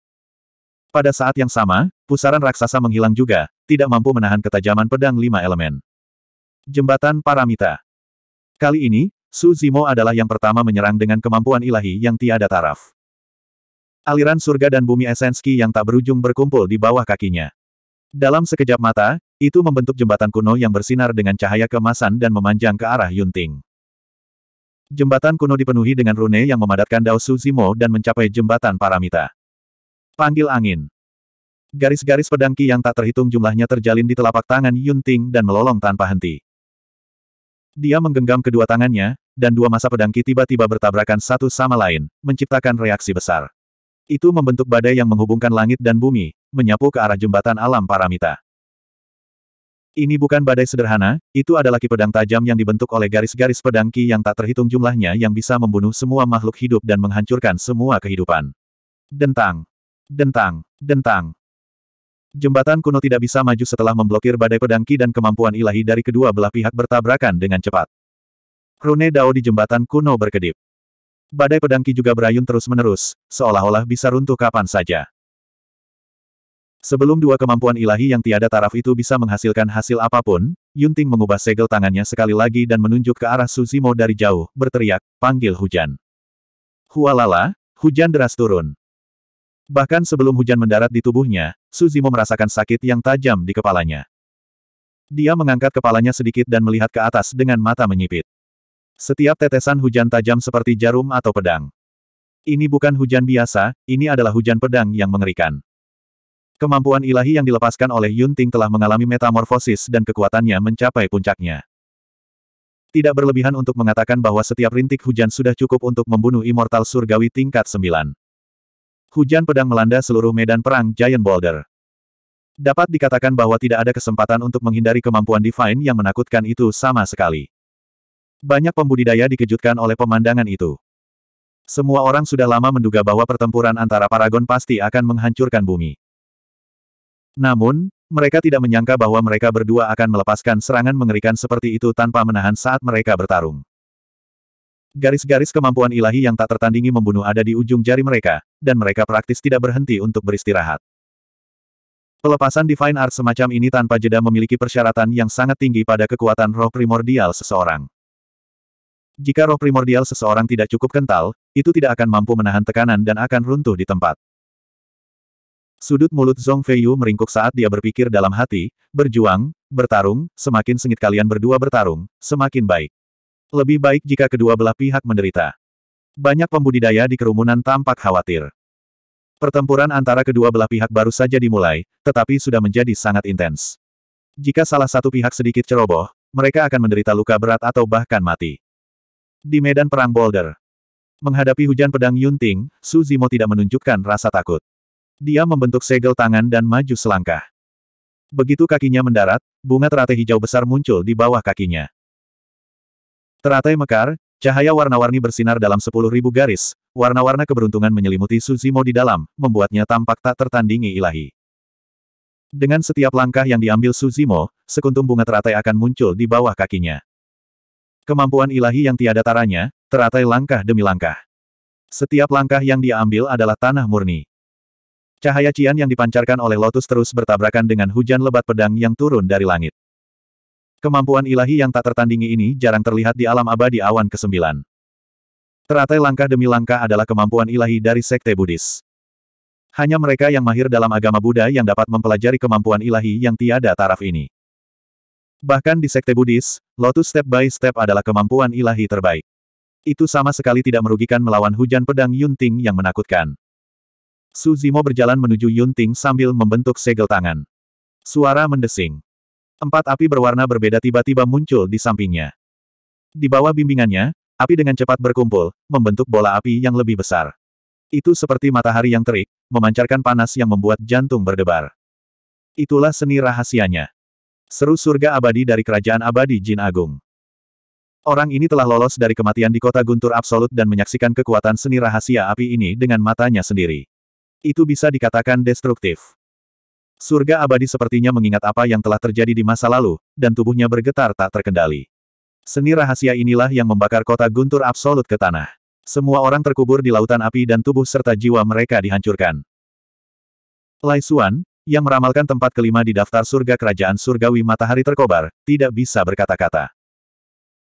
Pada saat yang sama, pusaran raksasa menghilang juga, tidak mampu menahan ketajaman pedang lima elemen. Jembatan Paramita Kali ini, Su Zimo adalah yang pertama menyerang dengan kemampuan ilahi yang tiada taraf. Aliran surga dan bumi esenski yang tak berujung berkumpul di bawah kakinya. Dalam sekejap mata, itu membentuk jembatan kuno yang bersinar dengan cahaya kemasan dan memanjang ke arah Yunting. Jembatan kuno dipenuhi dengan rune yang memadatkan Dao Suzimo dan mencapai jembatan paramita. Panggil angin. Garis-garis pedangki yang tak terhitung jumlahnya terjalin di telapak tangan Yunting dan melolong tanpa henti. Dia menggenggam kedua tangannya, dan dua masa pedangki tiba-tiba bertabrakan satu sama lain, menciptakan reaksi besar. Itu membentuk badai yang menghubungkan langit dan bumi, menyapu ke arah jembatan alam paramita. Ini bukan badai sederhana, itu adalah ki pedang tajam yang dibentuk oleh garis-garis pedang ki yang tak terhitung jumlahnya yang bisa membunuh semua makhluk hidup dan menghancurkan semua kehidupan. Dentang. Dentang. Dentang. Jembatan kuno tidak bisa maju setelah memblokir badai pedang ki dan kemampuan ilahi dari kedua belah pihak bertabrakan dengan cepat. Rune Dao di jembatan kuno berkedip. Badai pedang Ki juga berayun terus-menerus, seolah-olah bisa runtuh kapan saja. Sebelum dua kemampuan ilahi yang tiada taraf itu bisa menghasilkan hasil apapun, Yunting mengubah segel tangannya sekali lagi dan menunjuk ke arah Suzimo dari jauh, berteriak, panggil hujan. Hualala, hujan deras turun. Bahkan sebelum hujan mendarat di tubuhnya, Suzimo merasakan sakit yang tajam di kepalanya. Dia mengangkat kepalanya sedikit dan melihat ke atas dengan mata menyipit. Setiap tetesan hujan tajam seperti jarum atau pedang. Ini bukan hujan biasa, ini adalah hujan pedang yang mengerikan. Kemampuan ilahi yang dilepaskan oleh Yun Ting telah mengalami metamorfosis dan kekuatannya mencapai puncaknya. Tidak berlebihan untuk mengatakan bahwa setiap rintik hujan sudah cukup untuk membunuh immortal surgawi tingkat 9. Hujan pedang melanda seluruh medan perang Giant Boulder. Dapat dikatakan bahwa tidak ada kesempatan untuk menghindari kemampuan Divine yang menakutkan itu sama sekali. Banyak pembudidaya dikejutkan oleh pemandangan itu. Semua orang sudah lama menduga bahwa pertempuran antara Paragon pasti akan menghancurkan bumi. Namun, mereka tidak menyangka bahwa mereka berdua akan melepaskan serangan mengerikan seperti itu tanpa menahan saat mereka bertarung. Garis-garis kemampuan ilahi yang tak tertandingi membunuh ada di ujung jari mereka, dan mereka praktis tidak berhenti untuk beristirahat. Pelepasan Divine Art semacam ini tanpa jeda memiliki persyaratan yang sangat tinggi pada kekuatan roh primordial seseorang. Jika roh primordial seseorang tidak cukup kental, itu tidak akan mampu menahan tekanan dan akan runtuh di tempat. Sudut mulut Zhong Feiyu meringkuk saat dia berpikir dalam hati, berjuang, bertarung, semakin sengit kalian berdua bertarung, semakin baik. Lebih baik jika kedua belah pihak menderita. Banyak pembudidaya di kerumunan tampak khawatir. Pertempuran antara kedua belah pihak baru saja dimulai, tetapi sudah menjadi sangat intens. Jika salah satu pihak sedikit ceroboh, mereka akan menderita luka berat atau bahkan mati. Di medan perang Boulder. Menghadapi hujan pedang Yunting, Su Zimo tidak menunjukkan rasa takut. Dia membentuk segel tangan dan maju selangkah. Begitu kakinya mendarat, bunga teratai hijau besar muncul di bawah kakinya. Teratai mekar, cahaya warna-warni bersinar dalam sepuluh ribu garis, warna-warna keberuntungan menyelimuti Suzimo di dalam, membuatnya tampak tak tertandingi ilahi. Dengan setiap langkah yang diambil Suzimo, sekuntum bunga teratai akan muncul di bawah kakinya. Kemampuan ilahi yang tiada taranya, teratai langkah demi langkah. Setiap langkah yang dia ambil adalah tanah murni. Cahaya cian yang dipancarkan oleh lotus terus bertabrakan dengan hujan lebat pedang yang turun dari langit. Kemampuan ilahi yang tak tertandingi ini jarang terlihat di alam abadi awan kesembilan. Teratai langkah demi langkah adalah kemampuan ilahi dari sekte Buddhis. Hanya mereka yang mahir dalam agama Buddha yang dapat mempelajari kemampuan ilahi yang tiada taraf ini. Bahkan di sekte Buddhis, Lotus Step by Step adalah kemampuan ilahi terbaik. Itu sama sekali tidak merugikan melawan hujan pedang Yunting yang menakutkan. Su Zimo berjalan menuju Yunting sambil membentuk segel tangan. Suara mendesing. Empat api berwarna berbeda tiba-tiba muncul di sampingnya. Di bawah bimbingannya, api dengan cepat berkumpul, membentuk bola api yang lebih besar. Itu seperti matahari yang terik, memancarkan panas yang membuat jantung berdebar. Itulah seni rahasianya. Seru surga abadi dari kerajaan abadi Jin Agung. Orang ini telah lolos dari kematian di kota Guntur Absolut dan menyaksikan kekuatan seni rahasia api ini dengan matanya sendiri. Itu bisa dikatakan destruktif. Surga abadi sepertinya mengingat apa yang telah terjadi di masa lalu, dan tubuhnya bergetar tak terkendali. Seni rahasia inilah yang membakar kota Guntur Absolut ke tanah. Semua orang terkubur di lautan api dan tubuh serta jiwa mereka dihancurkan. Lai Xuan, yang meramalkan tempat kelima di daftar surga kerajaan surgawi matahari terkobar, tidak bisa berkata-kata.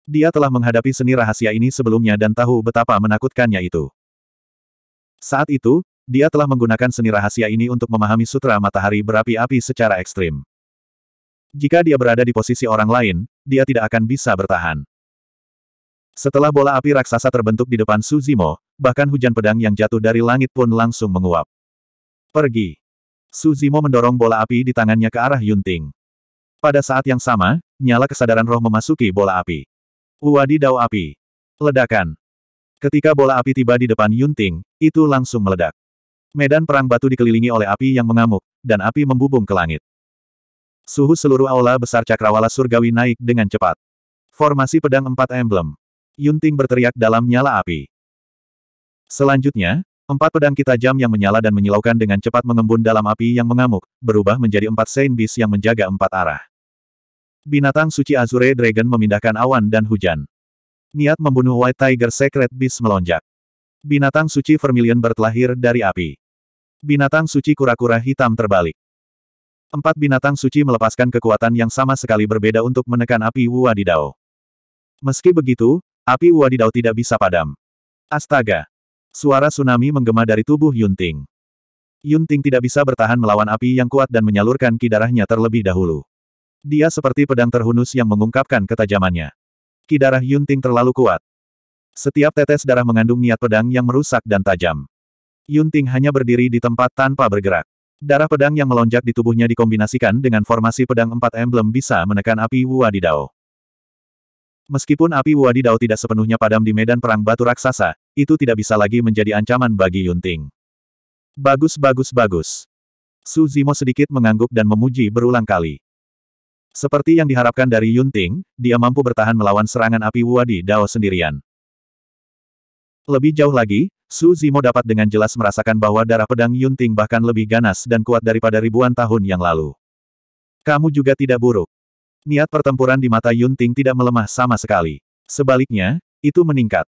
Dia telah menghadapi seni rahasia ini sebelumnya dan tahu betapa menakutkannya itu. Saat itu, dia telah menggunakan seni rahasia ini untuk memahami sutra matahari berapi-api secara ekstrim. Jika dia berada di posisi orang lain, dia tidak akan bisa bertahan. Setelah bola api raksasa terbentuk di depan Suzimo, bahkan hujan pedang yang jatuh dari langit pun langsung menguap. Pergi. Su Zimo mendorong bola api di tangannya ke arah Yunting. Pada saat yang sama, nyala kesadaran roh memasuki bola api. Wadi dao api. Ledakan. Ketika bola api tiba di depan Yunting, itu langsung meledak. Medan perang batu dikelilingi oleh api yang mengamuk, dan api membubung ke langit. Suhu seluruh aula besar cakrawala surgawi naik dengan cepat. Formasi pedang empat emblem. Yunting berteriak dalam nyala api. Selanjutnya, Empat pedang kita jam yang menyala dan menyilaukan dengan cepat mengembun dalam api yang mengamuk, berubah menjadi empat Saint Beast yang menjaga empat arah. Binatang suci Azure Dragon memindahkan awan dan hujan. Niat membunuh White Tiger Secret Beast melonjak. Binatang suci Vermilion bertelahir dari api. Binatang suci kura-kura hitam terbalik. Empat binatang suci melepaskan kekuatan yang sama sekali berbeda untuk menekan api Wadidaw. Meski begitu, api Wadidaw tidak bisa padam. Astaga! Suara tsunami menggema dari tubuh Yunting. Yunting tidak bisa bertahan melawan api yang kuat dan menyalurkan ki terlebih dahulu. Dia seperti pedang terhunus yang mengungkapkan ketajamannya. Ki darah Yunting terlalu kuat. Setiap tetes darah mengandung niat pedang yang merusak dan tajam. Yunting hanya berdiri di tempat tanpa bergerak. Darah pedang yang melonjak di tubuhnya dikombinasikan dengan formasi pedang empat emblem bisa menekan api Wua Meskipun api Wadi Dao tidak sepenuhnya padam di medan perang batu raksasa, itu tidak bisa lagi menjadi ancaman bagi Yunting. Bagus bagus bagus. Su Zimo sedikit mengangguk dan memuji berulang kali. Seperti yang diharapkan dari Yunting, dia mampu bertahan melawan serangan api Wadi Dao sendirian. Lebih jauh lagi, Su Zimo dapat dengan jelas merasakan bahwa darah pedang Yunting bahkan lebih ganas dan kuat daripada ribuan tahun yang lalu. Kamu juga tidak buruk. Niat pertempuran di mata Yun Ting tidak melemah sama sekali. Sebaliknya, itu meningkat.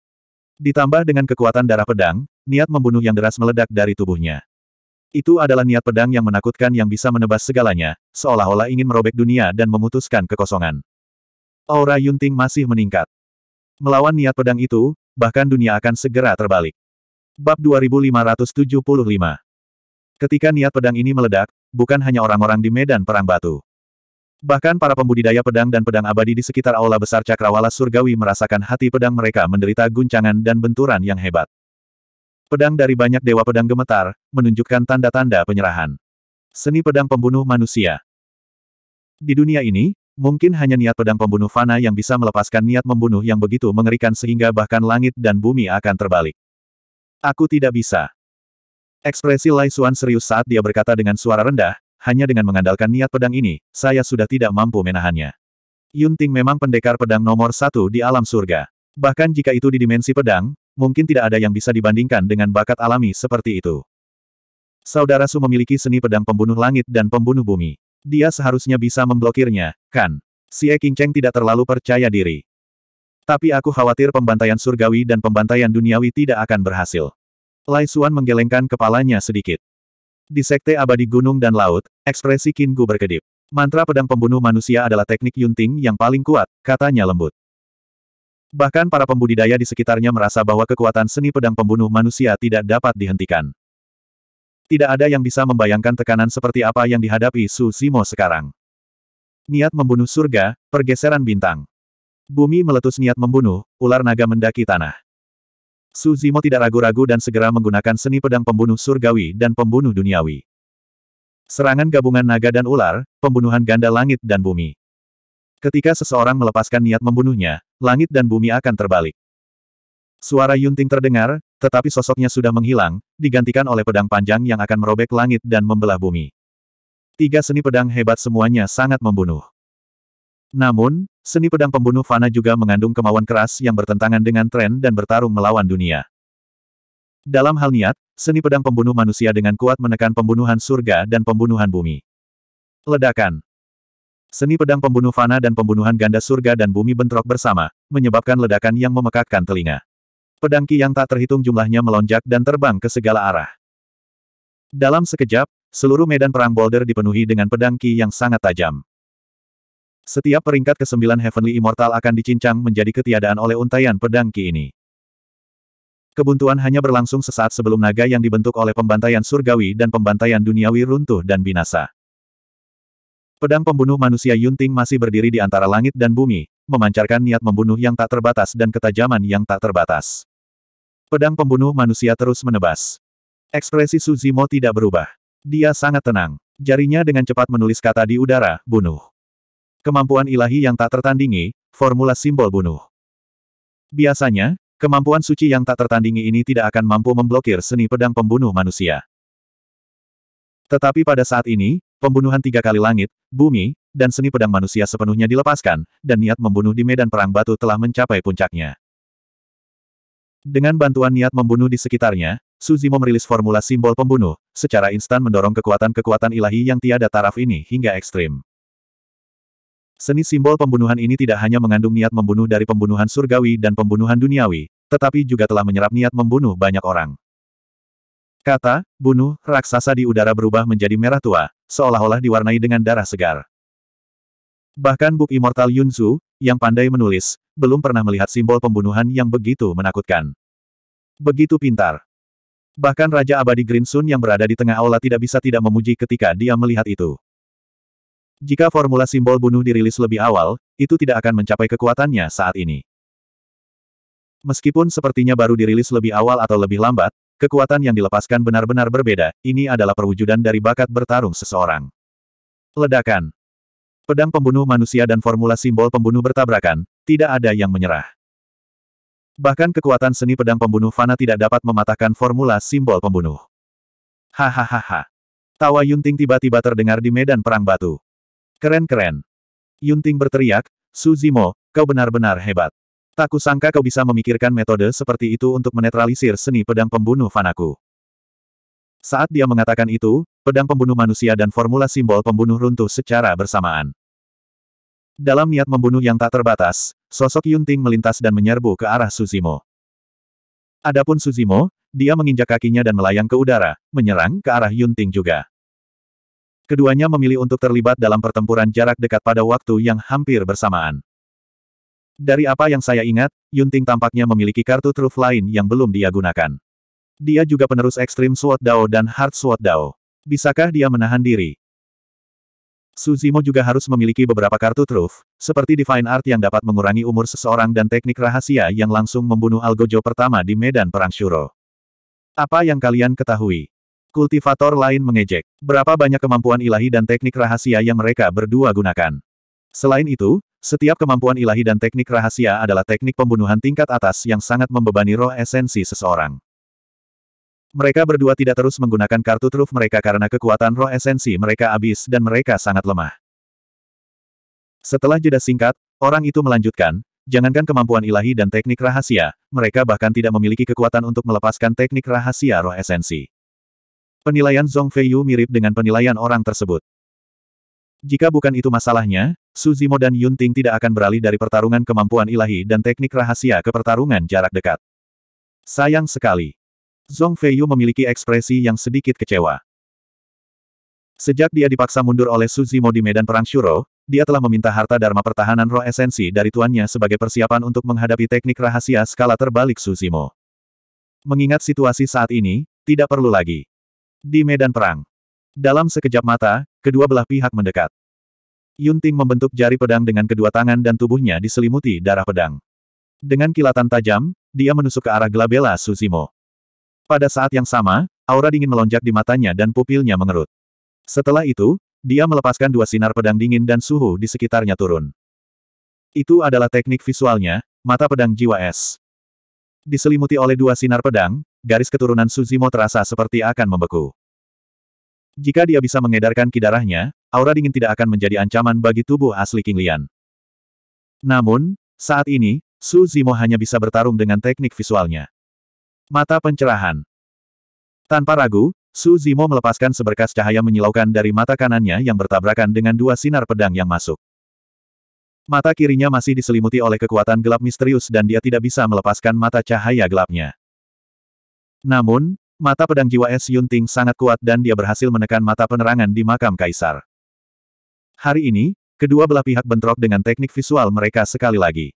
Ditambah dengan kekuatan darah pedang, niat membunuh yang deras meledak dari tubuhnya. Itu adalah niat pedang yang menakutkan yang bisa menebas segalanya, seolah-olah ingin merobek dunia dan memutuskan kekosongan. Aura Yun Ting masih meningkat. Melawan niat pedang itu, bahkan dunia akan segera terbalik. Bab 2575 Ketika niat pedang ini meledak, bukan hanya orang-orang di medan perang batu. Bahkan para pembudidaya pedang dan pedang abadi di sekitar aula besar cakrawala surgawi merasakan hati pedang mereka menderita guncangan dan benturan yang hebat. Pedang dari banyak dewa pedang gemetar, menunjukkan tanda-tanda penyerahan. Seni pedang pembunuh manusia. Di dunia ini, mungkin hanya niat pedang pembunuh fana yang bisa melepaskan niat membunuh yang begitu mengerikan sehingga bahkan langit dan bumi akan terbalik. Aku tidak bisa. Ekspresi Lai Suan serius saat dia berkata dengan suara rendah, hanya dengan mengandalkan niat pedang ini, saya sudah tidak mampu menahannya. Yunting memang pendekar pedang nomor satu di alam surga. Bahkan jika itu di dimensi pedang, mungkin tidak ada yang bisa dibandingkan dengan bakat alami seperti itu. Saudara Su memiliki seni pedang pembunuh langit dan pembunuh bumi. Dia seharusnya bisa memblokirnya, kan? Si Eking Cheng tidak terlalu percaya diri. Tapi aku khawatir pembantaian surgawi dan pembantaian duniawi tidak akan berhasil. Lai Suan menggelengkan kepalanya sedikit. Di Sekte Abadi Gunung dan Laut, ekspresi Kingu berkedip. Mantra pedang pembunuh manusia adalah teknik yunting yang paling kuat, katanya lembut. Bahkan para pembudidaya di sekitarnya merasa bahwa kekuatan seni pedang pembunuh manusia tidak dapat dihentikan. Tidak ada yang bisa membayangkan tekanan seperti apa yang dihadapi Su Simo sekarang. Niat membunuh surga, pergeseran bintang. Bumi meletus niat membunuh, ular naga mendaki tanah. Su Zimo tidak ragu-ragu dan segera menggunakan seni pedang pembunuh surgawi dan pembunuh duniawi. Serangan gabungan naga dan ular, pembunuhan ganda langit dan bumi. Ketika seseorang melepaskan niat membunuhnya, langit dan bumi akan terbalik. Suara Yunting terdengar, tetapi sosoknya sudah menghilang, digantikan oleh pedang panjang yang akan merobek langit dan membelah bumi. Tiga seni pedang hebat semuanya sangat membunuh. Namun, seni pedang pembunuh Fana juga mengandung kemauan keras yang bertentangan dengan tren dan bertarung melawan dunia. Dalam hal niat, seni pedang pembunuh manusia dengan kuat menekan pembunuhan surga dan pembunuhan bumi. Ledakan Seni pedang pembunuh Fana dan pembunuhan ganda surga dan bumi bentrok bersama, menyebabkan ledakan yang memekakkan telinga. Pedangki yang tak terhitung jumlahnya melonjak dan terbang ke segala arah. Dalam sekejap, seluruh medan perang Boulder dipenuhi dengan pedangki yang sangat tajam. Setiap peringkat ke-9 Heavenly Immortal akan dicincang menjadi ketiadaan oleh untaian pedang Ki ini. Kebuntuan hanya berlangsung sesaat sebelum naga yang dibentuk oleh pembantaian surgawi dan pembantaian duniawi runtuh dan binasa. Pedang pembunuh manusia Yunting masih berdiri di antara langit dan bumi, memancarkan niat membunuh yang tak terbatas dan ketajaman yang tak terbatas. Pedang pembunuh manusia terus menebas. Ekspresi Suzimo tidak berubah. Dia sangat tenang. Jarinya dengan cepat menulis kata di udara, bunuh kemampuan ilahi yang tak tertandingi, formula simbol bunuh. Biasanya, kemampuan suci yang tak tertandingi ini tidak akan mampu memblokir seni pedang pembunuh manusia. Tetapi pada saat ini, pembunuhan tiga kali langit, bumi, dan seni pedang manusia sepenuhnya dilepaskan, dan niat membunuh di medan perang batu telah mencapai puncaknya. Dengan bantuan niat membunuh di sekitarnya, Suzimo merilis formula simbol pembunuh, secara instan mendorong kekuatan-kekuatan ilahi yang tiada taraf ini hingga ekstrim. Seni simbol pembunuhan ini tidak hanya mengandung niat membunuh dari pembunuhan surgawi dan pembunuhan duniawi, tetapi juga telah menyerap niat membunuh banyak orang. Kata, bunuh, raksasa di udara berubah menjadi merah tua, seolah-olah diwarnai dengan darah segar. Bahkan Book Immortal Yunzu, yang pandai menulis, belum pernah melihat simbol pembunuhan yang begitu menakutkan. Begitu pintar. Bahkan Raja Abadi Green Sun yang berada di tengah aula tidak bisa tidak memuji ketika dia melihat itu. Jika formula simbol bunuh dirilis lebih awal, itu tidak akan mencapai kekuatannya saat ini. Meskipun sepertinya baru dirilis lebih awal atau lebih lambat, kekuatan yang dilepaskan benar-benar berbeda, ini adalah perwujudan dari bakat bertarung seseorang. Ledakan. Pedang pembunuh manusia dan formula simbol pembunuh bertabrakan, tidak ada yang menyerah. Bahkan kekuatan seni pedang pembunuh Fana tidak dapat mematahkan formula simbol pembunuh. Hahaha. Tawa Yunting tiba-tiba terdengar di medan perang batu. Keren-keren. Yunting berteriak, Suzimo, kau benar-benar hebat. Tak kusangka kau bisa memikirkan metode seperti itu untuk menetralisir seni pedang pembunuh fanaku. Saat dia mengatakan itu, pedang pembunuh manusia dan formula simbol pembunuh runtuh secara bersamaan. Dalam niat membunuh yang tak terbatas, sosok Yunting melintas dan menyerbu ke arah Suzimo. Adapun Suzimo, dia menginjak kakinya dan melayang ke udara, menyerang ke arah Yunting juga. Keduanya memilih untuk terlibat dalam pertempuran jarak dekat pada waktu yang hampir bersamaan. Dari apa yang saya ingat, Yunting tampaknya memiliki kartu truf lain yang belum dia gunakan. Dia juga penerus ekstrim Sword Dao dan Hard Sword Dao. Bisakah dia menahan diri? Suzimo juga harus memiliki beberapa kartu truf, seperti Divine Art yang dapat mengurangi umur seseorang dan teknik rahasia yang langsung membunuh Algojo pertama di medan perang Shuro. Apa yang kalian ketahui? Kultivator lain mengejek. Berapa banyak kemampuan ilahi dan teknik rahasia yang mereka berdua gunakan. Selain itu, setiap kemampuan ilahi dan teknik rahasia adalah teknik pembunuhan tingkat atas yang sangat membebani roh esensi seseorang. Mereka berdua tidak terus menggunakan kartu truf mereka karena kekuatan roh esensi mereka habis dan mereka sangat lemah. Setelah jeda singkat, orang itu melanjutkan, jangankan kemampuan ilahi dan teknik rahasia, mereka bahkan tidak memiliki kekuatan untuk melepaskan teknik rahasia roh esensi. Penilaian Zhong Feiyu mirip dengan penilaian orang tersebut. Jika bukan itu masalahnya, Suzimo dan Yunting tidak akan beralih dari pertarungan kemampuan ilahi dan teknik rahasia ke pertarungan jarak dekat. Sayang sekali. Zhong Feiyu memiliki ekspresi yang sedikit kecewa. Sejak dia dipaksa mundur oleh Suzimo di medan perang Shuro, dia telah meminta harta Dharma pertahanan roh esensi dari tuannya sebagai persiapan untuk menghadapi teknik rahasia skala terbalik Suzimo. Mengingat situasi saat ini, tidak perlu lagi. Di medan perang. Dalam sekejap mata, kedua belah pihak mendekat. Yunting membentuk jari pedang dengan kedua tangan dan tubuhnya diselimuti darah pedang. Dengan kilatan tajam, dia menusuk ke arah Glabella Suzimo. Pada saat yang sama, aura dingin melonjak di matanya dan pupilnya mengerut. Setelah itu, dia melepaskan dua sinar pedang dingin dan suhu di sekitarnya turun. Itu adalah teknik visualnya, mata pedang jiwa es. Diselimuti oleh dua sinar pedang, garis keturunan Suzimo terasa seperti akan membeku. Jika dia bisa mengedarkan kidarahnya, aura dingin tidak akan menjadi ancaman bagi tubuh asli King Lian. Namun, saat ini, Su Zimo hanya bisa bertarung dengan teknik visualnya. Mata pencerahan. Tanpa ragu, Su Zimo melepaskan seberkas cahaya menyilaukan dari mata kanannya yang bertabrakan dengan dua sinar pedang yang masuk. Mata kirinya masih diselimuti oleh kekuatan gelap misterius dan dia tidak bisa melepaskan mata cahaya gelapnya. Namun, mata pedang jiwa Es Yunting sangat kuat dan dia berhasil menekan mata penerangan di makam kaisar. Hari ini, kedua belah pihak bentrok dengan teknik visual mereka sekali lagi.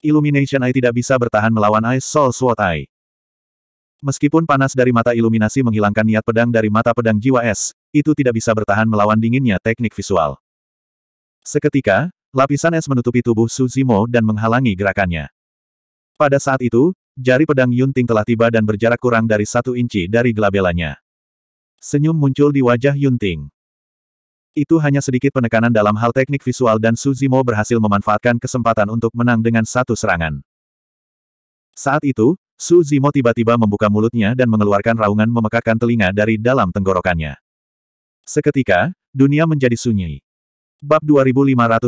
Illumination Eye tidak bisa bertahan melawan Ice Soul Sword Eye. Meskipun panas dari mata iluminasi menghilangkan niat pedang dari mata pedang jiwa es, itu tidak bisa bertahan melawan dinginnya teknik visual. Seketika, lapisan es menutupi tubuh Suzimo dan menghalangi gerakannya. Pada saat itu, Jari pedang Yunting telah tiba dan berjarak kurang dari satu inci dari gelabelanya. Senyum muncul di wajah Yunting. Itu hanya sedikit penekanan dalam hal teknik visual dan Suzimo berhasil memanfaatkan kesempatan untuk menang dengan satu serangan. Saat itu, Suzimo tiba-tiba membuka mulutnya dan mengeluarkan raungan memekakan telinga dari dalam tenggorokannya. Seketika, dunia menjadi sunyi. Bab 2576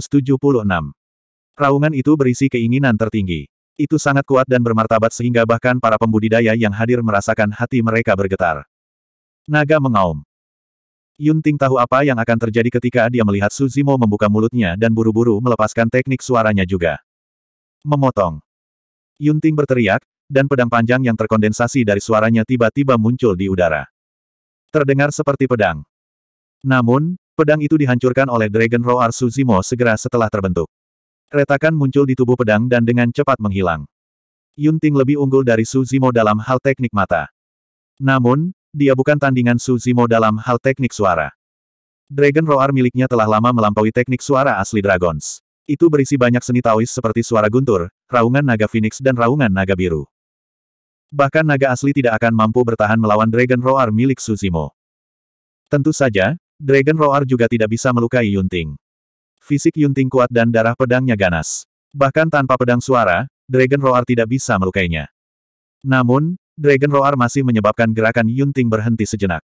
Raungan itu berisi keinginan tertinggi. Itu sangat kuat dan bermartabat sehingga bahkan para pembudidaya yang hadir merasakan hati mereka bergetar. Naga mengaum. Yun Ting tahu apa yang akan terjadi ketika dia melihat Suzimo membuka mulutnya dan buru-buru melepaskan teknik suaranya juga. Memotong. Yun Ting berteriak, dan pedang panjang yang terkondensasi dari suaranya tiba-tiba muncul di udara. Terdengar seperti pedang. Namun, pedang itu dihancurkan oleh Dragon Roar Suzimo segera setelah terbentuk. Retakan muncul di tubuh pedang dan dengan cepat menghilang. Yunting lebih unggul dari Su Zimo dalam hal teknik mata. Namun, dia bukan tandingan Su Zimo dalam hal teknik suara. Dragon Roar miliknya telah lama melampaui teknik suara asli Dragons. Itu berisi banyak seni Taois seperti suara guntur, raungan naga phoenix dan raungan naga biru. Bahkan naga asli tidak akan mampu bertahan melawan Dragon Roar milik Suzimo. Tentu saja, Dragon Roar juga tidak bisa melukai Yunting. Fisik Yunting kuat dan darah pedangnya ganas. Bahkan tanpa pedang suara, Dragon Roar tidak bisa melukainya. Namun, Dragon Roar masih menyebabkan gerakan Yunting berhenti sejenak.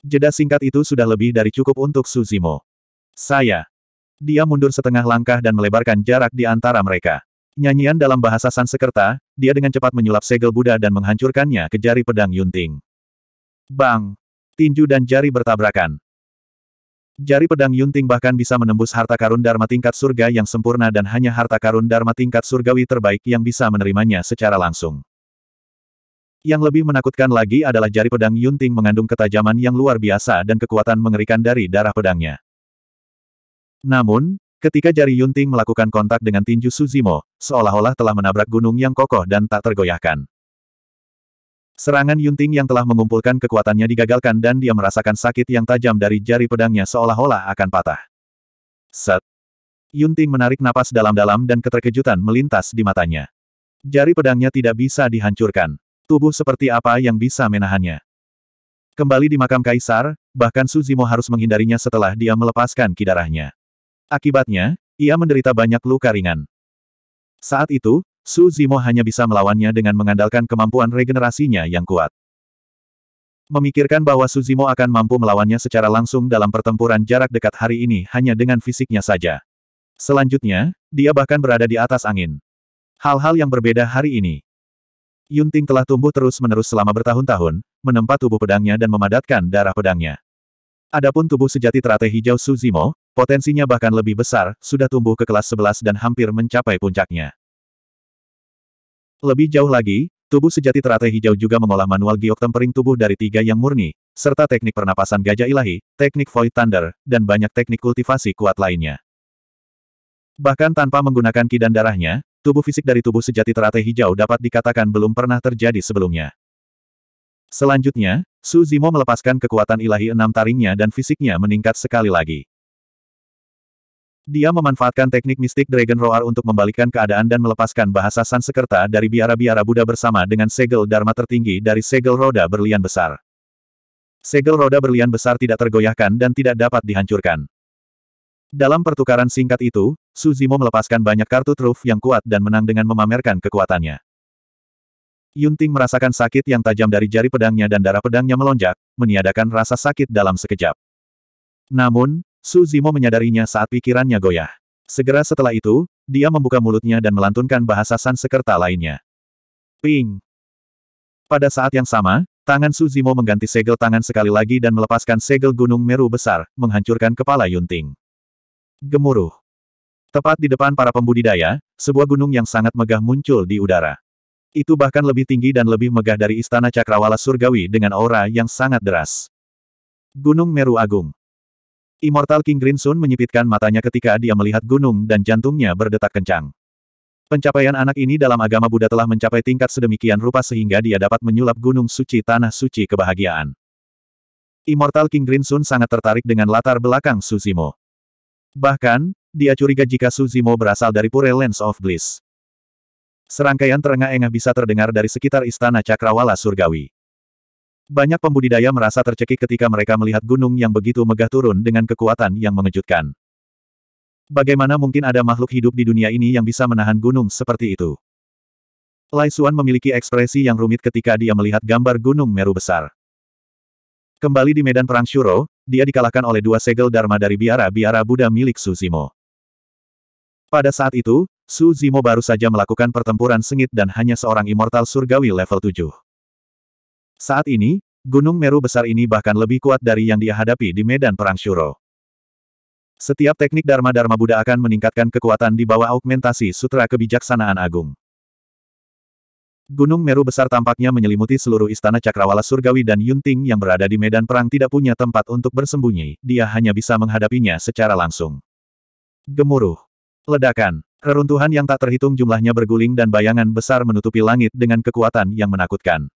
Jeda singkat itu sudah lebih dari cukup untuk Suzimo. Saya. Dia mundur setengah langkah dan melebarkan jarak di antara mereka. Nyanyian dalam bahasa Sansekerta, dia dengan cepat menyulap segel Buddha dan menghancurkannya ke jari pedang Yunting. Bang! Tinju dan jari bertabrakan. Jari pedang Yunting bahkan bisa menembus harta karun Dharma tingkat surga yang sempurna dan hanya harta karun Dharma tingkat surgawi terbaik yang bisa menerimanya secara langsung. Yang lebih menakutkan lagi adalah jari pedang Yunting mengandung ketajaman yang luar biasa dan kekuatan mengerikan dari darah pedangnya. Namun, ketika jari Yunting melakukan kontak dengan tinju Suzimo, seolah-olah telah menabrak gunung yang kokoh dan tak tergoyahkan. Serangan Yunting yang telah mengumpulkan kekuatannya digagalkan dan dia merasakan sakit yang tajam dari jari pedangnya seolah-olah akan patah. Set. Yunting menarik napas dalam-dalam dan keterkejutan melintas di matanya. Jari pedangnya tidak bisa dihancurkan. Tubuh seperti apa yang bisa menahannya? Kembali di makam Kaisar, bahkan Suzimo harus menghindarinya setelah dia melepaskan kidarahnya. Akibatnya, ia menderita banyak luka ringan. Saat itu, Su Zimo hanya bisa melawannya dengan mengandalkan kemampuan regenerasinya yang kuat. Memikirkan bahwa Su Zimo akan mampu melawannya secara langsung dalam pertempuran jarak dekat hari ini hanya dengan fisiknya saja. Selanjutnya, dia bahkan berada di atas angin. Hal-hal yang berbeda hari ini. Yunting telah tumbuh terus-menerus selama bertahun-tahun, menempat tubuh pedangnya dan memadatkan darah pedangnya. Adapun tubuh sejati teratai hijau Suzimo, potensinya bahkan lebih besar, sudah tumbuh ke kelas 11 dan hampir mencapai puncaknya. Lebih jauh lagi, tubuh sejati teratai hijau juga mengolah manual giok tempering tubuh dari tiga yang murni, serta teknik pernapasan gajah ilahi, teknik void thunder, dan banyak teknik kultivasi kuat lainnya. Bahkan tanpa menggunakan ki dan darahnya, tubuh fisik dari tubuh sejati teratai hijau dapat dikatakan belum pernah terjadi sebelumnya. Selanjutnya, Su Zimo melepaskan kekuatan ilahi enam taringnya dan fisiknya meningkat sekali lagi. Dia memanfaatkan teknik mistik Dragon Roar untuk membalikkan keadaan dan melepaskan bahasa Sansekerta dari biara-biara Buddha bersama dengan segel Dharma tertinggi dari segel roda berlian besar. Segel roda berlian besar tidak tergoyahkan dan tidak dapat dihancurkan. Dalam pertukaran singkat itu, Suzimo melepaskan banyak kartu truf yang kuat dan menang dengan memamerkan kekuatannya. Yunting merasakan sakit yang tajam dari jari pedangnya dan darah pedangnya melonjak, meniadakan rasa sakit dalam sekejap. Namun, Su Zimo menyadarinya saat pikirannya goyah. Segera setelah itu, dia membuka mulutnya dan melantunkan bahasa Sansekerta lainnya. Ping! Pada saat yang sama, tangan Su Zimo mengganti segel tangan sekali lagi dan melepaskan segel gunung Meru besar, menghancurkan kepala Yunting. Gemuruh. Tepat di depan para pembudidaya, sebuah gunung yang sangat megah muncul di udara. Itu bahkan lebih tinggi dan lebih megah dari istana cakrawala surgawi dengan aura yang sangat deras. Gunung Meru Agung. Immortal King Green Sun menyipitkan matanya ketika dia melihat gunung dan jantungnya berdetak kencang. Pencapaian anak ini dalam agama Buddha telah mencapai tingkat sedemikian rupa sehingga dia dapat menyulap gunung suci tanah suci kebahagiaan. Immortal King Green Sun sangat tertarik dengan latar belakang Suzimo. Bahkan, dia curiga jika Suzimo berasal dari Pure Lens of Bliss. Serangkaian terengah-engah bisa terdengar dari sekitar istana Cakrawala Surgawi. Banyak pembudidaya merasa tercekik ketika mereka melihat gunung yang begitu megah turun dengan kekuatan yang mengejutkan. Bagaimana mungkin ada makhluk hidup di dunia ini yang bisa menahan gunung seperti itu? Lai Xuan memiliki ekspresi yang rumit ketika dia melihat gambar Gunung Meru besar. Kembali di medan perang Shuro, dia dikalahkan oleh dua segel Dharma dari biara-biara Buddha milik Su Zimo. Pada saat itu, Su Zimo baru saja melakukan pertempuran sengit dan hanya seorang immortal surgawi level 7. Saat ini, Gunung Meru besar ini bahkan lebih kuat dari yang dia hadapi di medan perang Shuro. Setiap teknik Dharma-Dharma Buddha akan meningkatkan kekuatan di bawah augmentasi Sutra Kebijaksanaan Agung. Gunung Meru besar tampaknya menyelimuti seluruh istana Cakrawala Surgawi dan Yunting yang berada di medan perang tidak punya tempat untuk bersembunyi, dia hanya bisa menghadapinya secara langsung. Gemuruh. Ledakan. Reruntuhan yang tak terhitung jumlahnya berguling dan bayangan besar menutupi langit dengan kekuatan yang menakutkan.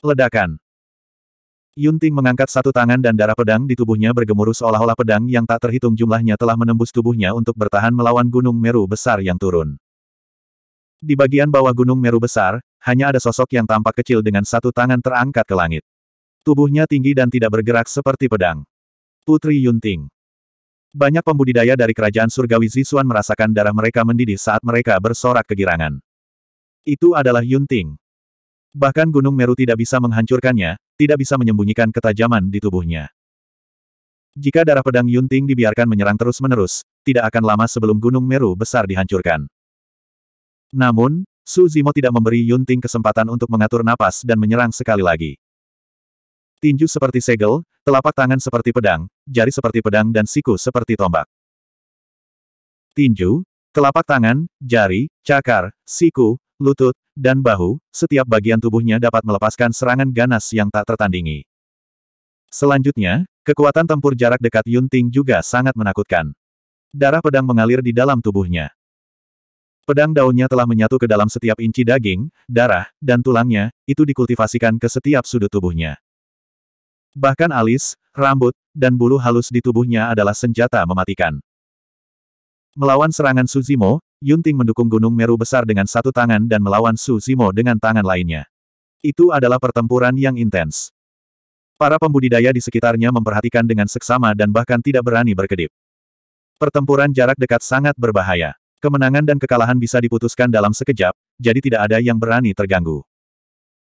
Ledakan. Yunting mengangkat satu tangan dan darah pedang di tubuhnya bergemuruh seolah-olah pedang yang tak terhitung jumlahnya telah menembus tubuhnya untuk bertahan melawan Gunung Meru Besar yang turun. Di bagian bawah Gunung Meru Besar, hanya ada sosok yang tampak kecil dengan satu tangan terangkat ke langit. Tubuhnya tinggi dan tidak bergerak seperti pedang. Putri Yunting. Banyak pembudidaya dari kerajaan surgawi Zisuan merasakan darah mereka mendidih saat mereka bersorak kegirangan. Itu adalah Yunting. Bahkan Gunung Meru tidak bisa menghancurkannya, tidak bisa menyembunyikan ketajaman di tubuhnya. Jika darah pedang Yunting dibiarkan menyerang terus-menerus, tidak akan lama sebelum Gunung Meru besar dihancurkan. Namun, Su Zimo tidak memberi Yunting kesempatan untuk mengatur napas dan menyerang sekali lagi. Tinju seperti segel, telapak tangan seperti pedang, jari seperti pedang dan siku seperti tombak. Tinju, telapak tangan, jari, cakar, siku, lutut, dan bahu, setiap bagian tubuhnya dapat melepaskan serangan ganas yang tak tertandingi. Selanjutnya, kekuatan tempur jarak dekat Yunting juga sangat menakutkan. Darah pedang mengalir di dalam tubuhnya. Pedang daunnya telah menyatu ke dalam setiap inci daging, darah, dan tulangnya, itu dikultivasikan ke setiap sudut tubuhnya. Bahkan alis, rambut, dan bulu halus di tubuhnya adalah senjata mematikan. Melawan serangan Suzimo, Yunting mendukung Gunung Meru besar dengan satu tangan dan melawan Su Zimo dengan tangan lainnya. Itu adalah pertempuran yang intens. Para pembudidaya di sekitarnya memperhatikan dengan seksama dan bahkan tidak berani berkedip. Pertempuran jarak dekat sangat berbahaya. Kemenangan dan kekalahan bisa diputuskan dalam sekejap, jadi tidak ada yang berani terganggu.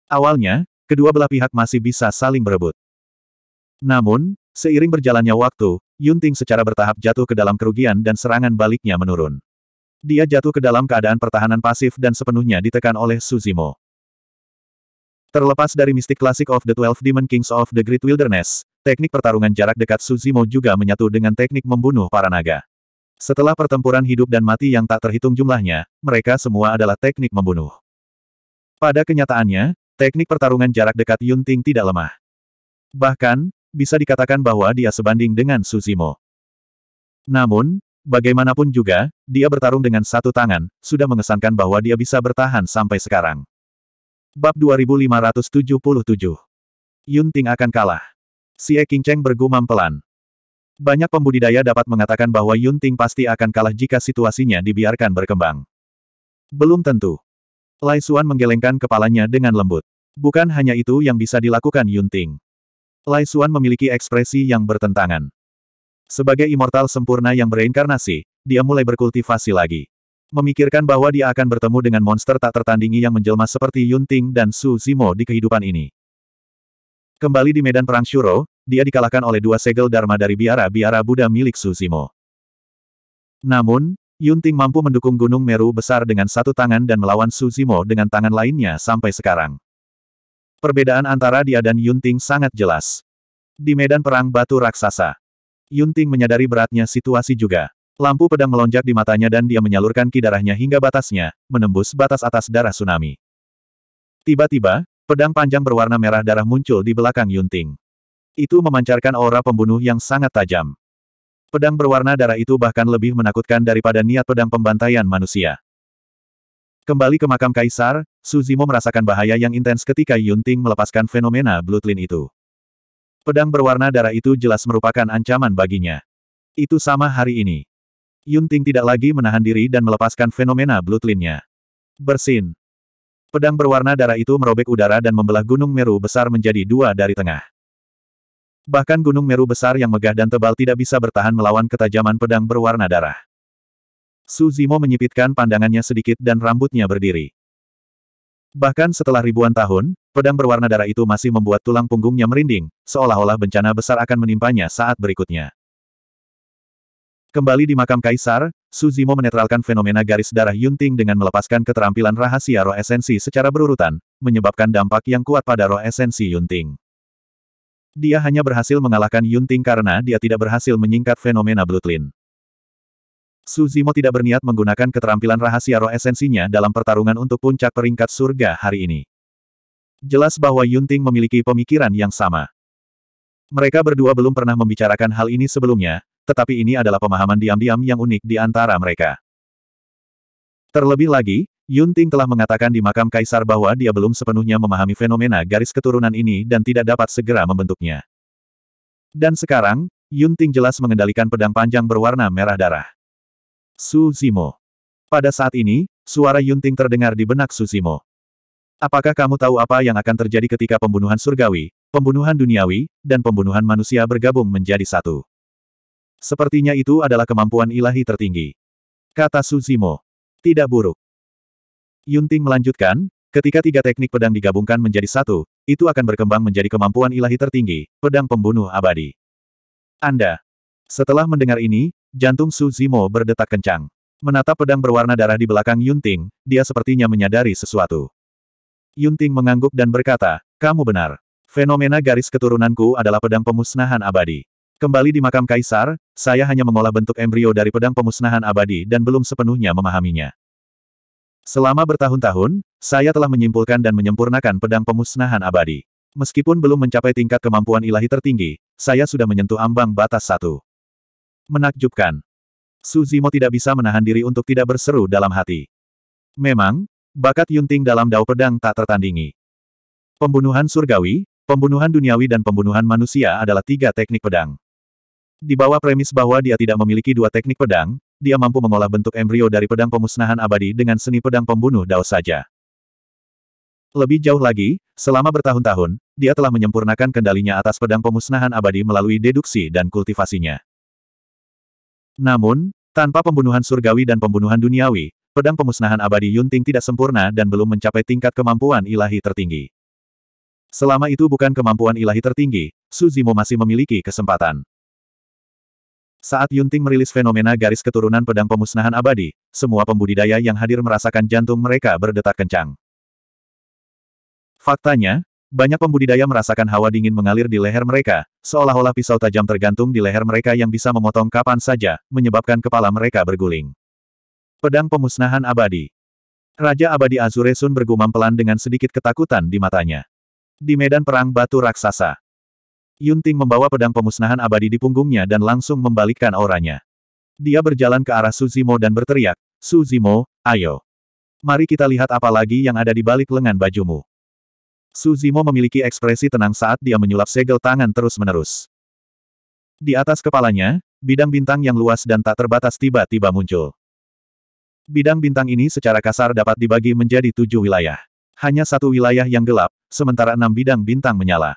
Awalnya, kedua belah pihak masih bisa saling berebut. Namun, seiring berjalannya waktu, Yunting secara bertahap jatuh ke dalam kerugian dan serangan baliknya menurun. Dia jatuh ke dalam keadaan pertahanan pasif dan sepenuhnya ditekan oleh Suzimo. Terlepas dari mistik klasik of the Twelve Demon Kings of the Great Wilderness, teknik pertarungan jarak dekat Suzimo juga menyatu dengan teknik membunuh para naga. Setelah pertempuran hidup dan mati yang tak terhitung jumlahnya, mereka semua adalah teknik membunuh. Pada kenyataannya, teknik pertarungan jarak dekat Yunting tidak lemah. Bahkan, bisa dikatakan bahwa dia sebanding dengan Suzimo. Namun, Bagaimanapun juga, dia bertarung dengan satu tangan, sudah mengesankan bahwa dia bisa bertahan sampai sekarang. Bab 2577 Yun Ting akan kalah. Si E King Cheng bergumam pelan. Banyak pembudidaya dapat mengatakan bahwa Yun Ting pasti akan kalah jika situasinya dibiarkan berkembang. Belum tentu. Lai Xuan menggelengkan kepalanya dengan lembut. Bukan hanya itu yang bisa dilakukan Yun Ting. Lai Xuan memiliki ekspresi yang bertentangan. Sebagai immortal sempurna yang bereinkarnasi, dia mulai berkultivasi lagi. Memikirkan bahwa dia akan bertemu dengan monster tak tertandingi yang menjelma seperti Yun Ting dan Su Zimo di kehidupan ini. Kembali di medan perang Shuro, dia dikalahkan oleh dua segel Dharma dari biara-biara Buddha milik Su Zimo. Namun, Yunting mampu mendukung Gunung Meru besar dengan satu tangan dan melawan Su Zimo dengan tangan lainnya sampai sekarang. Perbedaan antara dia dan Yunting sangat jelas. Di medan perang batu raksasa, Yunting menyadari beratnya situasi juga. Lampu pedang melonjak di matanya dan dia menyalurkan ki darahnya hingga batasnya, menembus batas atas darah tsunami. Tiba-tiba, pedang panjang berwarna merah darah muncul di belakang Yunting. Itu memancarkan aura pembunuh yang sangat tajam. Pedang berwarna darah itu bahkan lebih menakutkan daripada niat pedang pembantaian manusia. Kembali ke makam kaisar, Suzimo merasakan bahaya yang intens ketika Yunting melepaskan fenomena Bloodline itu. Pedang berwarna darah itu jelas merupakan ancaman baginya. Itu sama hari ini. Yun Ting tidak lagi menahan diri dan melepaskan fenomena Bloodline-nya. Bersin. Pedang berwarna darah itu merobek udara dan membelah Gunung Meru besar menjadi dua dari tengah. Bahkan Gunung Meru besar yang megah dan tebal tidak bisa bertahan melawan ketajaman pedang berwarna darah. Su Zimo menyipitkan pandangannya sedikit dan rambutnya berdiri. Bahkan setelah ribuan tahun, Pedang berwarna darah itu masih membuat tulang punggungnya merinding, seolah-olah bencana besar akan menimpanya saat berikutnya. Kembali di makam Kaisar, Suzimo menetralkan fenomena garis darah Yunting dengan melepaskan keterampilan rahasia roh esensi secara berurutan, menyebabkan dampak yang kuat pada roh esensi Yunting. Dia hanya berhasil mengalahkan Yunting karena dia tidak berhasil menyingkat fenomena Bloodline. Suzimo tidak berniat menggunakan keterampilan rahasia roh esensinya dalam pertarungan untuk puncak peringkat surga hari ini. Jelas bahwa Yunting memiliki pemikiran yang sama. Mereka berdua belum pernah membicarakan hal ini sebelumnya, tetapi ini adalah pemahaman diam-diam yang unik di antara mereka. Terlebih lagi, Yunting telah mengatakan di makam kaisar bahwa dia belum sepenuhnya memahami fenomena garis keturunan ini dan tidak dapat segera membentuknya. Dan sekarang, Yunting jelas mengendalikan pedang panjang berwarna merah darah. Su Zimo. Pada saat ini, suara Yunting terdengar di benak Su Zimo. Apakah kamu tahu apa yang akan terjadi ketika pembunuhan surgawi, pembunuhan duniawi, dan pembunuhan manusia bergabung menjadi satu? Sepertinya itu adalah kemampuan ilahi tertinggi. Kata Suzimo. Tidak buruk. Yunting melanjutkan, ketika tiga teknik pedang digabungkan menjadi satu, itu akan berkembang menjadi kemampuan ilahi tertinggi, pedang pembunuh abadi. Anda. Setelah mendengar ini, jantung Suzimo berdetak kencang. Menatap pedang berwarna darah di belakang Yunting, dia sepertinya menyadari sesuatu. Yunting mengangguk dan berkata, kamu benar. Fenomena garis keturunanku adalah pedang pemusnahan abadi. Kembali di makam kaisar, saya hanya mengolah bentuk embrio dari pedang pemusnahan abadi dan belum sepenuhnya memahaminya. Selama bertahun-tahun, saya telah menyimpulkan dan menyempurnakan pedang pemusnahan abadi. Meskipun belum mencapai tingkat kemampuan ilahi tertinggi, saya sudah menyentuh ambang batas satu. Menakjubkan. Suzimo tidak bisa menahan diri untuk tidak berseru dalam hati. Memang, Bakat Yunting dalam Dao Pedang tak tertandingi. Pembunuhan surgawi, pembunuhan duniawi dan pembunuhan manusia adalah tiga teknik pedang. Di bawah premis bahwa dia tidak memiliki dua teknik pedang, dia mampu mengolah bentuk embrio dari pedang pemusnahan abadi dengan seni pedang pembunuh Dao saja. Lebih jauh lagi, selama bertahun-tahun, dia telah menyempurnakan kendalinya atas pedang pemusnahan abadi melalui deduksi dan kultivasinya. Namun, tanpa pembunuhan surgawi dan pembunuhan duniawi, pedang pemusnahan abadi Yunting tidak sempurna dan belum mencapai tingkat kemampuan ilahi tertinggi. Selama itu bukan kemampuan ilahi tertinggi, Suzimo masih memiliki kesempatan. Saat Yunting merilis fenomena garis keturunan pedang pemusnahan abadi, semua pembudidaya yang hadir merasakan jantung mereka berdetak kencang. Faktanya, banyak pembudidaya merasakan hawa dingin mengalir di leher mereka, seolah-olah pisau tajam tergantung di leher mereka yang bisa memotong kapan saja, menyebabkan kepala mereka berguling. Pedang pemusnahan abadi. Raja abadi Azure Sun bergumam pelan dengan sedikit ketakutan di matanya. Di medan perang batu raksasa. Yunting membawa pedang pemusnahan abadi di punggungnya dan langsung membalikkan auranya. Dia berjalan ke arah Suzimo dan berteriak, Suzimo, ayo. Mari kita lihat apa lagi yang ada di balik lengan bajumu. Suzimo memiliki ekspresi tenang saat dia menyulap segel tangan terus-menerus. Di atas kepalanya, bidang bintang yang luas dan tak terbatas tiba-tiba muncul. Bidang bintang ini secara kasar dapat dibagi menjadi tujuh wilayah. Hanya satu wilayah yang gelap, sementara enam bidang bintang menyala.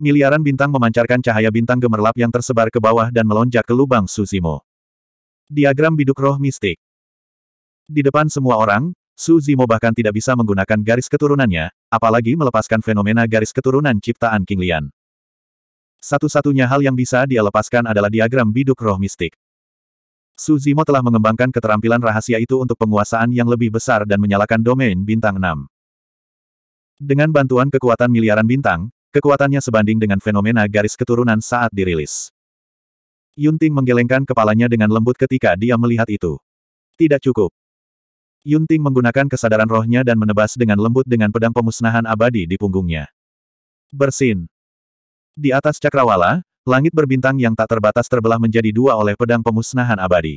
Miliaran bintang memancarkan cahaya bintang gemerlap yang tersebar ke bawah dan melonjak ke lubang Suzimo. Diagram biduk roh mistik. Di depan semua orang, Suzimo bahkan tidak bisa menggunakan garis keturunannya, apalagi melepaskan fenomena garis keturunan ciptaan King Lian. Satu-satunya hal yang bisa dia lepaskan adalah diagram biduk roh mistik. Su Zimo telah mengembangkan keterampilan rahasia itu untuk penguasaan yang lebih besar dan menyalakan domain bintang 6. Dengan bantuan kekuatan miliaran bintang, kekuatannya sebanding dengan fenomena garis keturunan saat dirilis. Yunting menggelengkan kepalanya dengan lembut ketika dia melihat itu. Tidak cukup. Yunting menggunakan kesadaran rohnya dan menebas dengan lembut dengan pedang pemusnahan abadi di punggungnya. Bersin. Di atas cakrawala, langit berbintang yang tak terbatas terbelah menjadi dua oleh pedang pemusnahan abadi.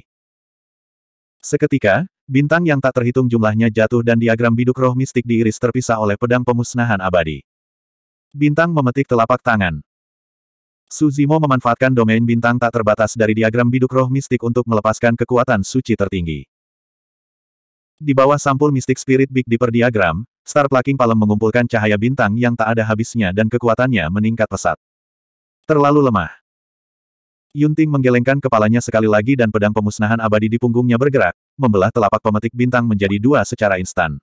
Seketika, bintang yang tak terhitung jumlahnya jatuh dan diagram biduk roh mistik diiris terpisah oleh pedang pemusnahan abadi. Bintang memetik telapak tangan. Suzimo memanfaatkan domain bintang tak terbatas dari diagram biduk roh mistik untuk melepaskan kekuatan suci tertinggi. Di bawah sampul mistik spirit big di perdiagram, Star Plucking Palem mengumpulkan cahaya bintang yang tak ada habisnya dan kekuatannya meningkat pesat. Terlalu lemah. Yunting menggelengkan kepalanya sekali lagi dan pedang pemusnahan abadi di punggungnya bergerak, membelah telapak pemetik bintang menjadi dua secara instan.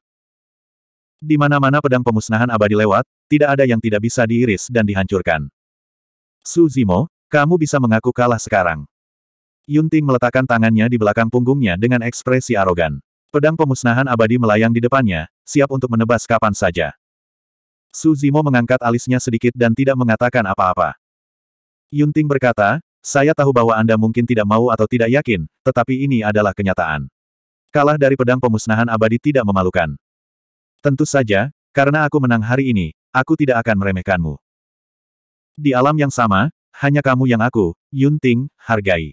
Di mana-mana pedang pemusnahan abadi lewat, tidak ada yang tidak bisa diiris dan dihancurkan. Su Zimo, kamu bisa mengaku kalah sekarang. Yunting meletakkan tangannya di belakang punggungnya dengan ekspresi arogan. Pedang pemusnahan abadi melayang di depannya, siap untuk menebas kapan saja. Su Zimo mengangkat alisnya sedikit dan tidak mengatakan apa-apa. Yunting berkata, saya tahu bahwa Anda mungkin tidak mau atau tidak yakin, tetapi ini adalah kenyataan. Kalah dari pedang pemusnahan abadi tidak memalukan. Tentu saja, karena aku menang hari ini, aku tidak akan meremehkanmu. Di alam yang sama, hanya kamu yang aku, Yunting, hargai.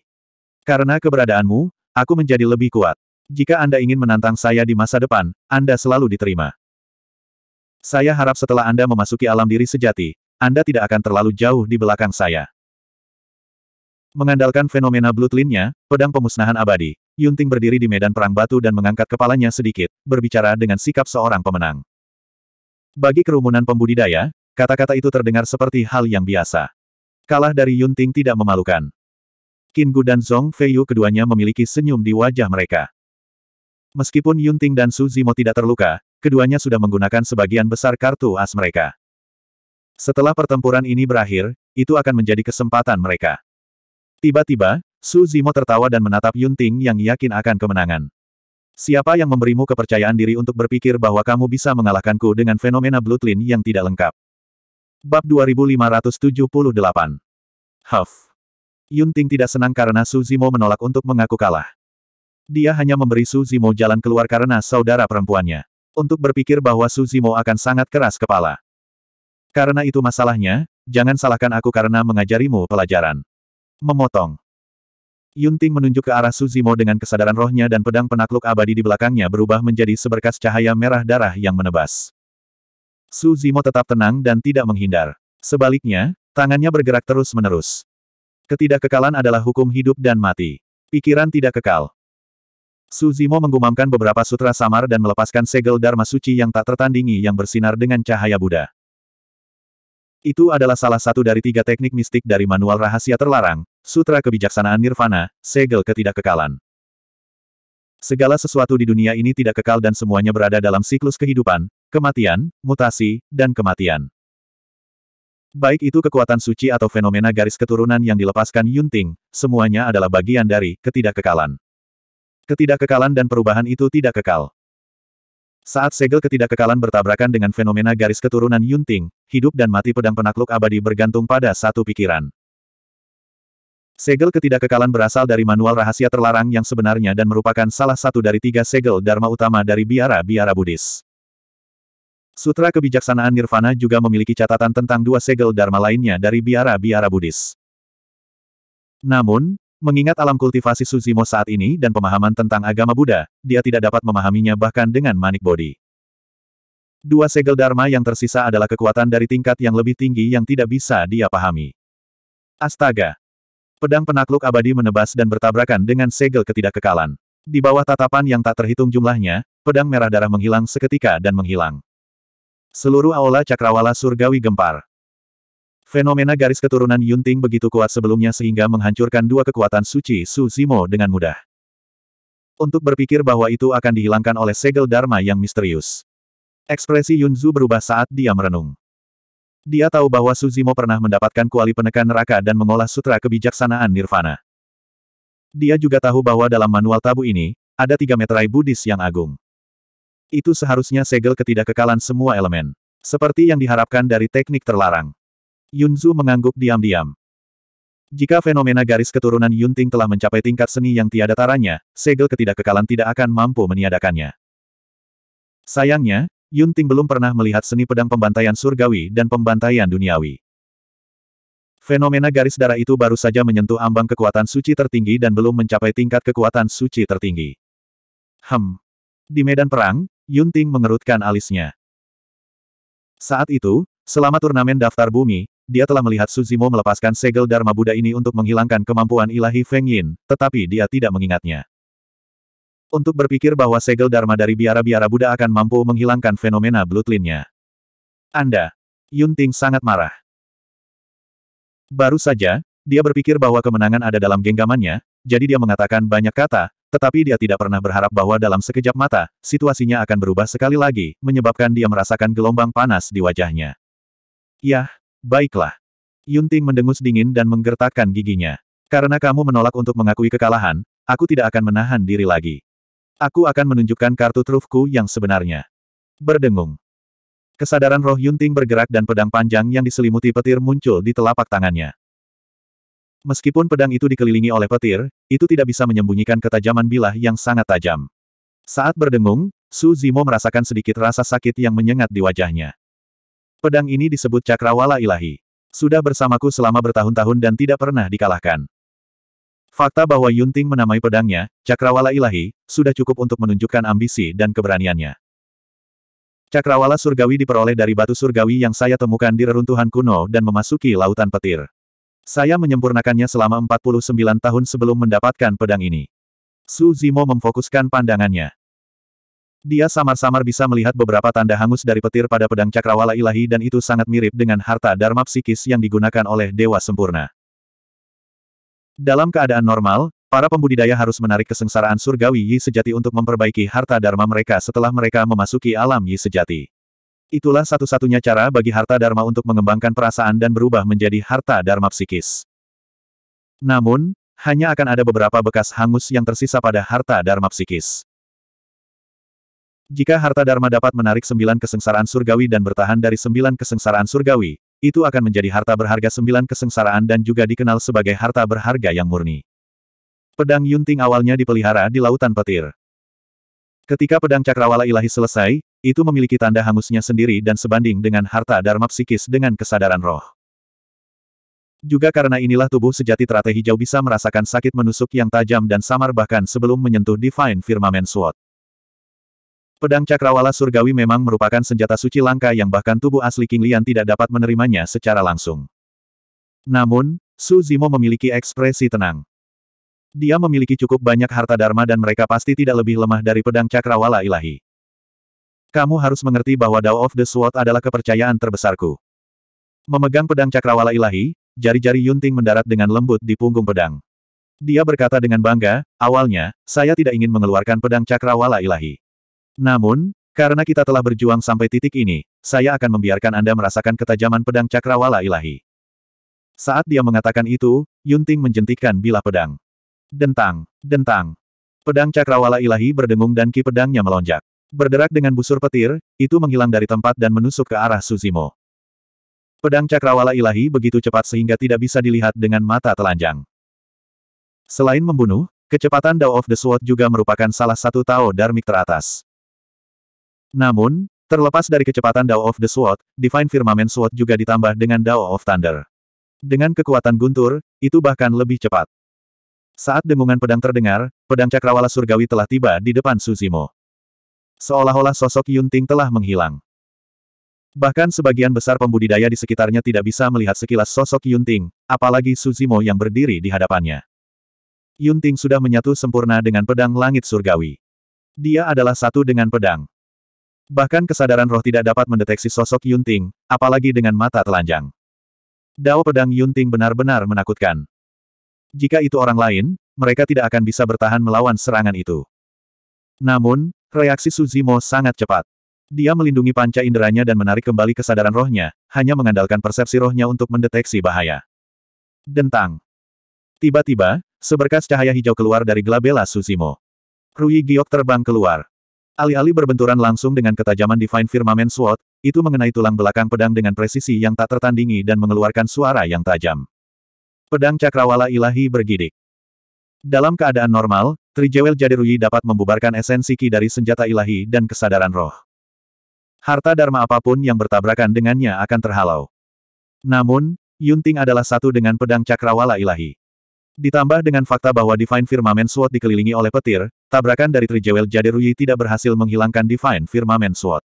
Karena keberadaanmu, aku menjadi lebih kuat. Jika Anda ingin menantang saya di masa depan, Anda selalu diterima. Saya harap setelah Anda memasuki alam diri sejati, Anda tidak akan terlalu jauh di belakang saya. Mengandalkan fenomena bloodline-nya, pedang pemusnahan abadi, Yunting berdiri di medan perang batu dan mengangkat kepalanya sedikit, berbicara dengan sikap seorang pemenang. Bagi kerumunan pembudidaya, kata-kata itu terdengar seperti hal yang biasa. Kalah dari Yunting tidak memalukan. Qin Gu dan Zong Feiyu keduanya memiliki senyum di wajah mereka. Meskipun Yunting dan Su Zimo tidak terluka, keduanya sudah menggunakan sebagian besar kartu as mereka. Setelah pertempuran ini berakhir, itu akan menjadi kesempatan mereka. Tiba-tiba, Su Zimo tertawa dan menatap Yun Ting yang yakin akan kemenangan. Siapa yang memberimu kepercayaan diri untuk berpikir bahwa kamu bisa mengalahkanku dengan fenomena Bloodline yang tidak lengkap? Bab 2578 Huff. Yun Ting tidak senang karena Su Zimo menolak untuk mengaku kalah. Dia hanya memberi Su Zimo jalan keluar karena saudara perempuannya. Untuk berpikir bahwa Su Zimo akan sangat keras kepala. Karena itu masalahnya, jangan salahkan aku karena mengajarimu pelajaran. Memotong. Yunting menunjuk ke arah Suzimo dengan kesadaran rohnya dan pedang penakluk abadi di belakangnya berubah menjadi seberkas cahaya merah darah yang menebas. Suzimo tetap tenang dan tidak menghindar. Sebaliknya, tangannya bergerak terus-menerus. Ketidakkekalan adalah hukum hidup dan mati. Pikiran tidak kekal. Suzimo menggumamkan beberapa sutra samar dan melepaskan segel Dharma Suci yang tak tertandingi yang bersinar dengan cahaya Buddha. Itu adalah salah satu dari tiga teknik mistik dari manual rahasia terlarang, Sutra Kebijaksanaan Nirvana, Segel Ketidakkekalan. Segala sesuatu di dunia ini tidak kekal dan semuanya berada dalam siklus kehidupan, kematian, mutasi, dan kematian. Baik itu kekuatan suci atau fenomena garis keturunan yang dilepaskan Yunting, semuanya adalah bagian dari ketidakkekalan. Ketidakkekalan dan perubahan itu tidak kekal. Saat segel ketidakkekalan bertabrakan dengan fenomena garis keturunan Yunting, hidup dan mati pedang penakluk abadi bergantung pada satu pikiran. Segel ketidakkekalan berasal dari manual rahasia terlarang yang sebenarnya dan merupakan salah satu dari tiga segel dharma utama dari biara-biara Buddhis. Sutra Kebijaksanaan Nirvana juga memiliki catatan tentang dua segel dharma lainnya dari biara-biara Buddhis. Namun, Mengingat alam kultivasi Suzimo saat ini dan pemahaman tentang agama Buddha, dia tidak dapat memahaminya bahkan dengan manik body. Dua segel Dharma yang tersisa adalah kekuatan dari tingkat yang lebih tinggi yang tidak bisa dia pahami. Astaga! Pedang penakluk abadi menebas dan bertabrakan dengan segel ketidakkekalan. Di bawah tatapan yang tak terhitung jumlahnya, pedang merah darah menghilang seketika dan menghilang. Seluruh aula cakrawala surgawi gempar. Fenomena garis keturunan Yunting begitu kuat sebelumnya sehingga menghancurkan dua kekuatan suci Su Zimo dengan mudah. Untuk berpikir bahwa itu akan dihilangkan oleh segel Dharma yang misterius. Ekspresi Yun Yunzu berubah saat dia merenung. Dia tahu bahwa Su Zimo pernah mendapatkan kuali penekan neraka dan mengolah sutra kebijaksanaan Nirvana. Dia juga tahu bahwa dalam manual tabu ini, ada tiga meterai Buddhis yang agung. Itu seharusnya segel ketidakkekalan semua elemen. Seperti yang diharapkan dari teknik terlarang. Yunzu mengangguk diam-diam. Jika fenomena garis keturunan Yunting telah mencapai tingkat seni yang tiada taranya, segel ketidakkekalan tidak akan mampu meniadakannya. Sayangnya, Yunting belum pernah melihat seni pedang pembantaian surgawi dan pembantaian duniawi. Fenomena garis darah itu baru saja menyentuh ambang kekuatan suci tertinggi dan belum mencapai tingkat kekuatan suci tertinggi. Hem. Di medan perang, Yunting mengerutkan alisnya. Saat itu, selama turnamen daftar bumi, dia telah melihat Suzimo melepaskan segel Dharma Buddha ini untuk menghilangkan kemampuan ilahi Feng Yin, tetapi dia tidak mengingatnya. Untuk berpikir bahwa segel Dharma dari biara-biara Buddha akan mampu menghilangkan fenomena bloodline-nya. Anda. Ting sangat marah. Baru saja, dia berpikir bahwa kemenangan ada dalam genggamannya, jadi dia mengatakan banyak kata, tetapi dia tidak pernah berharap bahwa dalam sekejap mata, situasinya akan berubah sekali lagi, menyebabkan dia merasakan gelombang panas di wajahnya. Yah, Baiklah. Yunting mendengus dingin dan menggertakkan giginya. Karena kamu menolak untuk mengakui kekalahan, aku tidak akan menahan diri lagi. Aku akan menunjukkan kartu trufku yang sebenarnya. Berdengung. Kesadaran roh Yunting bergerak dan pedang panjang yang diselimuti petir muncul di telapak tangannya. Meskipun pedang itu dikelilingi oleh petir, itu tidak bisa menyembunyikan ketajaman bilah yang sangat tajam. Saat berdengung, Su Zimo merasakan sedikit rasa sakit yang menyengat di wajahnya. Pedang ini disebut cakrawala ilahi. Sudah bersamaku selama bertahun-tahun dan tidak pernah dikalahkan. Fakta bahwa Yunting menamai pedangnya, Cakrawala Ilahi, sudah cukup untuk menunjukkan ambisi dan keberaniannya. Cakrawala surgawi diperoleh dari batu surgawi yang saya temukan di reruntuhan kuno dan memasuki lautan petir. Saya menyempurnakannya selama 49 tahun sebelum mendapatkan pedang ini. Su Zimo memfokuskan pandangannya. Dia samar-samar bisa melihat beberapa tanda hangus dari petir pada pedang cakrawala ilahi dan itu sangat mirip dengan harta dharma psikis yang digunakan oleh Dewa Sempurna. Dalam keadaan normal, para pembudidaya harus menarik kesengsaraan surgawi Yi sejati untuk memperbaiki harta dharma mereka setelah mereka memasuki alam Yi sejati. Itulah satu-satunya cara bagi harta dharma untuk mengembangkan perasaan dan berubah menjadi harta dharma psikis. Namun, hanya akan ada beberapa bekas hangus yang tersisa pada harta dharma psikis. Jika harta Dharma dapat menarik sembilan kesengsaraan surgawi dan bertahan dari sembilan kesengsaraan surgawi, itu akan menjadi harta berharga sembilan kesengsaraan dan juga dikenal sebagai harta berharga yang murni. Pedang Yunting awalnya dipelihara di lautan petir. Ketika pedang cakrawala ilahi selesai, itu memiliki tanda hangusnya sendiri dan sebanding dengan harta Dharma psikis dengan kesadaran roh. Juga karena inilah tubuh sejati Trate hijau bisa merasakan sakit menusuk yang tajam dan samar bahkan sebelum menyentuh Divine Firmament Sword. Pedang Cakrawala Surgawi memang merupakan senjata suci langka yang bahkan tubuh asli King Lian tidak dapat menerimanya secara langsung. Namun, Su Zimo memiliki ekspresi tenang. Dia memiliki cukup banyak harta dharma dan mereka pasti tidak lebih lemah dari pedang Cakrawala ilahi. Kamu harus mengerti bahwa Dao of the Sword adalah kepercayaan terbesarku. Memegang pedang Cakrawala ilahi, jari-jari Yunting mendarat dengan lembut di punggung pedang. Dia berkata dengan bangga, awalnya, saya tidak ingin mengeluarkan pedang cakrawala ilahi. Namun, karena kita telah berjuang sampai titik ini, saya akan membiarkan Anda merasakan ketajaman pedang cakrawala ilahi. Saat dia mengatakan itu, Yunting menjentikkan bilah pedang. Dentang, dentang. Pedang cakrawala ilahi berdengung dan ki pedangnya melonjak. Berderak dengan busur petir, itu menghilang dari tempat dan menusuk ke arah Suzimo. Pedang cakrawala ilahi begitu cepat sehingga tidak bisa dilihat dengan mata telanjang. Selain membunuh, kecepatan Dao of the Sword juga merupakan salah satu Tao Darmik teratas. Namun, terlepas dari kecepatan Dao of the Sword, Divine Firmament Sword juga ditambah dengan Dao of Thunder. Dengan kekuatan guntur, itu bahkan lebih cepat. Saat dengungan pedang terdengar, pedang cakrawala surgawi telah tiba di depan Suzimo. Seolah-olah sosok Yunting telah menghilang. Bahkan sebagian besar pembudidaya di sekitarnya tidak bisa melihat sekilas sosok Yunting, apalagi Suzimo yang berdiri di hadapannya. Yunting sudah menyatu sempurna dengan pedang langit surgawi. Dia adalah satu dengan pedang. Bahkan kesadaran roh tidak dapat mendeteksi sosok Yunting, apalagi dengan mata telanjang. Dao pedang Yunting benar-benar menakutkan. Jika itu orang lain, mereka tidak akan bisa bertahan melawan serangan itu. Namun, reaksi Suzimo sangat cepat. Dia melindungi panca inderanya dan menarik kembali kesadaran rohnya, hanya mengandalkan persepsi rohnya untuk mendeteksi bahaya. Dentang. Tiba-tiba, seberkas cahaya hijau keluar dari gelabela Suzimo. Rui Giok terbang keluar. Alih-alih berbenturan langsung dengan ketajaman Divine Firmament Sword, itu mengenai tulang belakang pedang dengan presisi yang tak tertandingi dan mengeluarkan suara yang tajam. Pedang cakrawala ilahi bergidik. Dalam keadaan normal, Trijewel Jaderui dapat membubarkan esensi ki dari senjata ilahi dan kesadaran roh. Harta dharma apapun yang bertabrakan dengannya akan terhalau. Namun, Yunting adalah satu dengan pedang cakrawala ilahi. Ditambah dengan fakta bahwa Divine Firmament Sword dikelilingi oleh petir, Tabrakan dari Trijewel Jaderuyi tidak berhasil menghilangkan Divine Firmament Sword.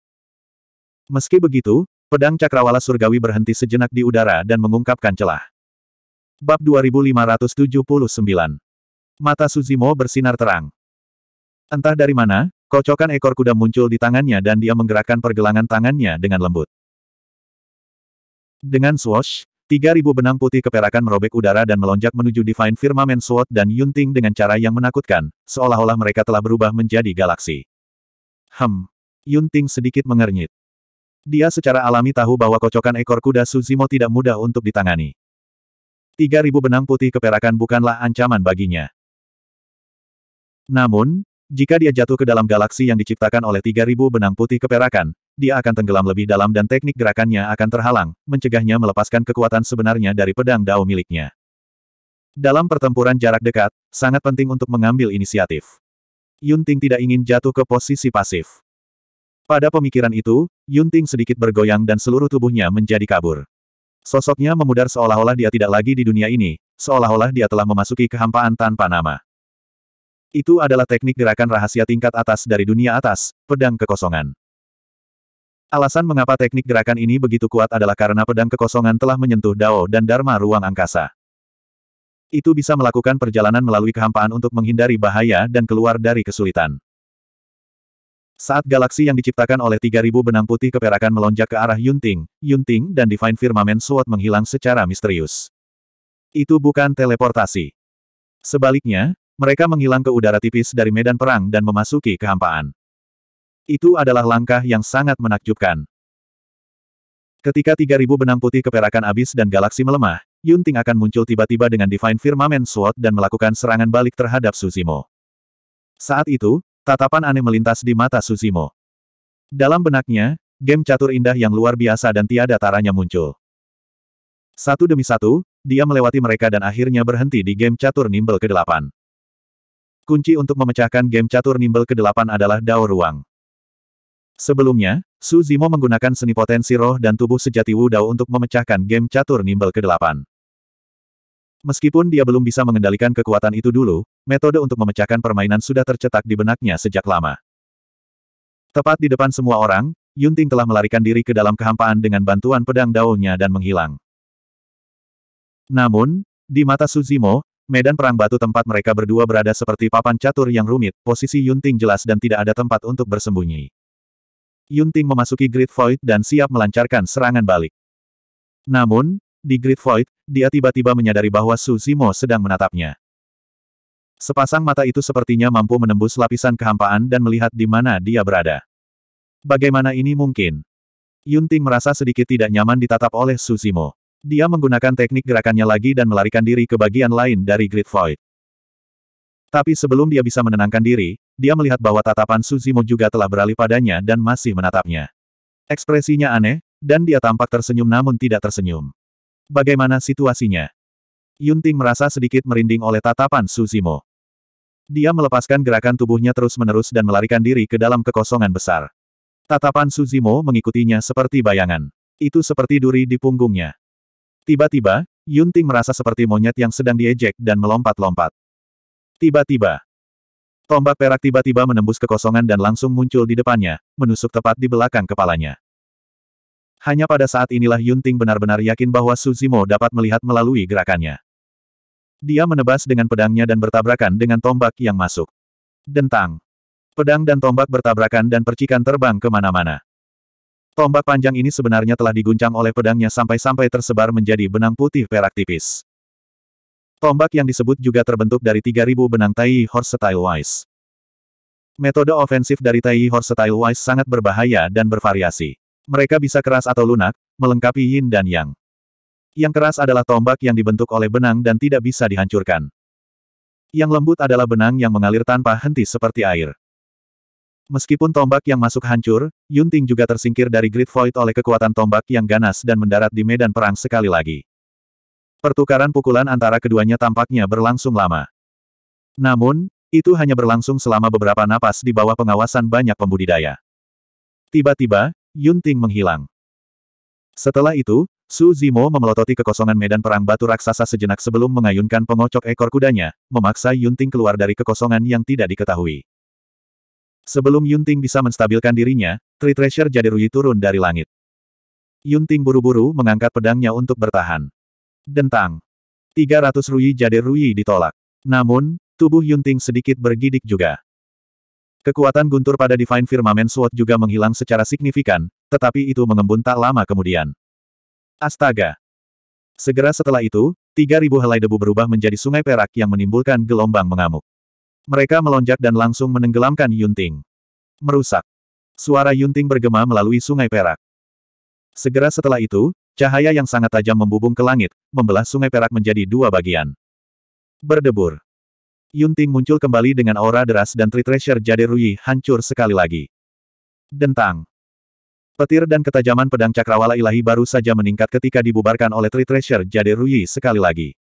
Meski begitu, pedang cakrawala surgawi berhenti sejenak di udara dan mengungkapkan celah. Bab 2579 Mata Suzimo bersinar terang. Entah dari mana, kocokan ekor kuda muncul di tangannya dan dia menggerakkan pergelangan tangannya dengan lembut. Dengan swash, Tiga ribu benang putih keperakan merobek udara dan melonjak menuju Divine Firmament Sword dan Yunting dengan cara yang menakutkan, seolah-olah mereka telah berubah menjadi galaksi. Hem. Yunting sedikit mengernyit. Dia secara alami tahu bahwa kocokan ekor kuda Suzimo tidak mudah untuk ditangani. Tiga ribu benang putih keperakan bukanlah ancaman baginya. Namun, jika dia jatuh ke dalam galaksi yang diciptakan oleh tiga ribu benang putih keperakan, dia akan tenggelam lebih dalam dan teknik gerakannya akan terhalang, mencegahnya melepaskan kekuatan sebenarnya dari pedang dao miliknya. Dalam pertempuran jarak dekat, sangat penting untuk mengambil inisiatif. Yun Ting tidak ingin jatuh ke posisi pasif. Pada pemikiran itu, Yun Ting sedikit bergoyang dan seluruh tubuhnya menjadi kabur. Sosoknya memudar seolah-olah dia tidak lagi di dunia ini, seolah-olah dia telah memasuki kehampaan tanpa nama. Itu adalah teknik gerakan rahasia tingkat atas dari dunia atas, pedang kekosongan. Alasan mengapa teknik gerakan ini begitu kuat adalah karena pedang kekosongan telah menyentuh Dao dan Dharma ruang angkasa. Itu bisa melakukan perjalanan melalui kehampaan untuk menghindari bahaya dan keluar dari kesulitan. Saat galaksi yang diciptakan oleh 3000 benang putih keperakan melonjak ke arah Yunting, Yunting dan Divine Firmament Sword menghilang secara misterius. Itu bukan teleportasi. Sebaliknya, mereka menghilang ke udara tipis dari medan perang dan memasuki kehampaan. Itu adalah langkah yang sangat menakjubkan. Ketika 3000 benang putih keperakan abis dan galaksi melemah, Yunting akan muncul tiba-tiba dengan Divine Firmament Sword dan melakukan serangan balik terhadap Suzimo. Saat itu, tatapan aneh melintas di mata Suzimo. Dalam benaknya, game catur indah yang luar biasa dan tiada taranya muncul. Satu demi satu, dia melewati mereka dan akhirnya berhenti di game catur nimble ke-8. Kunci untuk memecahkan game catur nimble ke-8 adalah Dao Ruang. Sebelumnya, Su Zimo menggunakan seni potensi roh dan tubuh sejati Wu Dao untuk memecahkan game catur nimble ke-8. Meskipun dia belum bisa mengendalikan kekuatan itu dulu, metode untuk memecahkan permainan sudah tercetak di benaknya sejak lama. Tepat di depan semua orang, Yunting telah melarikan diri ke dalam kehampaan dengan bantuan pedang daunnya dan menghilang. Namun, di mata Suzimo, medan perang batu tempat mereka berdua berada seperti papan catur yang rumit, posisi Yunting jelas dan tidak ada tempat untuk bersembunyi. Yunting memasuki Great Void dan siap melancarkan serangan balik. Namun, di Great Void, dia tiba-tiba menyadari bahwa Su Zimo sedang menatapnya. Sepasang mata itu sepertinya mampu menembus lapisan kehampaan dan melihat di mana dia berada. Bagaimana ini mungkin? Yunting merasa sedikit tidak nyaman ditatap oleh Suzimo. Dia menggunakan teknik gerakannya lagi dan melarikan diri ke bagian lain dari Great Void. Tapi sebelum dia bisa menenangkan diri, dia melihat bahwa tatapan Suzimo juga telah beralih padanya dan masih menatapnya. Ekspresinya aneh, dan dia tampak tersenyum namun tidak tersenyum. Bagaimana situasinya? Yunting merasa sedikit merinding oleh tatapan Suzimo. Dia melepaskan gerakan tubuhnya terus-menerus dan melarikan diri ke dalam kekosongan besar. Tatapan Suzimo mengikutinya seperti bayangan. Itu seperti duri di punggungnya. Tiba-tiba, Yunting merasa seperti monyet yang sedang diejek dan melompat-lompat. Tiba-tiba. Tombak perak tiba-tiba menembus kekosongan dan langsung muncul di depannya, menusuk tepat di belakang kepalanya. Hanya pada saat inilah Yunting benar-benar yakin bahwa Suzimo dapat melihat melalui gerakannya. Dia menebas dengan pedangnya dan bertabrakan dengan tombak yang masuk. Dentang. Pedang dan tombak bertabrakan dan percikan terbang kemana-mana. Tombak panjang ini sebenarnya telah diguncang oleh pedangnya sampai-sampai tersebar menjadi benang putih perak tipis. Tombak yang disebut juga terbentuk dari 3.000 benang Tai Horse Style Wise. Metode ofensif dari Tai Horse Style Wise sangat berbahaya dan bervariasi. Mereka bisa keras atau lunak, melengkapi yin dan yang. Yang keras adalah tombak yang dibentuk oleh benang dan tidak bisa dihancurkan. Yang lembut adalah benang yang mengalir tanpa henti seperti air. Meskipun tombak yang masuk hancur, Yunting juga tersingkir dari Great Void oleh kekuatan tombak yang ganas dan mendarat di medan perang sekali lagi. Pertukaran pukulan antara keduanya tampaknya berlangsung lama. Namun, itu hanya berlangsung selama beberapa napas di bawah pengawasan banyak pembudidaya. Tiba-tiba, Yun Ting menghilang. Setelah itu, Su Zimo memelototi kekosongan medan perang batu raksasa sejenak sebelum mengayunkan pengocok ekor kudanya, memaksa Yun Ting keluar dari kekosongan yang tidak diketahui. Sebelum Yun Ting bisa menstabilkan dirinya, Tree Treasure jadi Rui turun dari langit. Yun Ting buru-buru mengangkat pedangnya untuk bertahan. Dentang. 300 Rui jadi Rui ditolak. Namun, tubuh Yunting sedikit bergidik juga. Kekuatan guntur pada Divine Firmament Sword juga menghilang secara signifikan, tetapi itu mengembun tak lama kemudian. Astaga! Segera setelah itu, 3.000 helai debu berubah menjadi sungai perak yang menimbulkan gelombang mengamuk. Mereka melonjak dan langsung menenggelamkan Yunting. Merusak. Suara Yunting bergema melalui sungai perak. Segera setelah itu, Cahaya yang sangat tajam membubung ke langit, membelah sungai perak menjadi dua bagian. Berdebur. Yunting muncul kembali dengan aura deras dan Tri Treasure Jade Rui hancur sekali lagi. Dentang. Petir dan ketajaman pedang cakrawala ilahi baru saja meningkat ketika dibubarkan oleh Tri Treasure Jade Rui sekali lagi.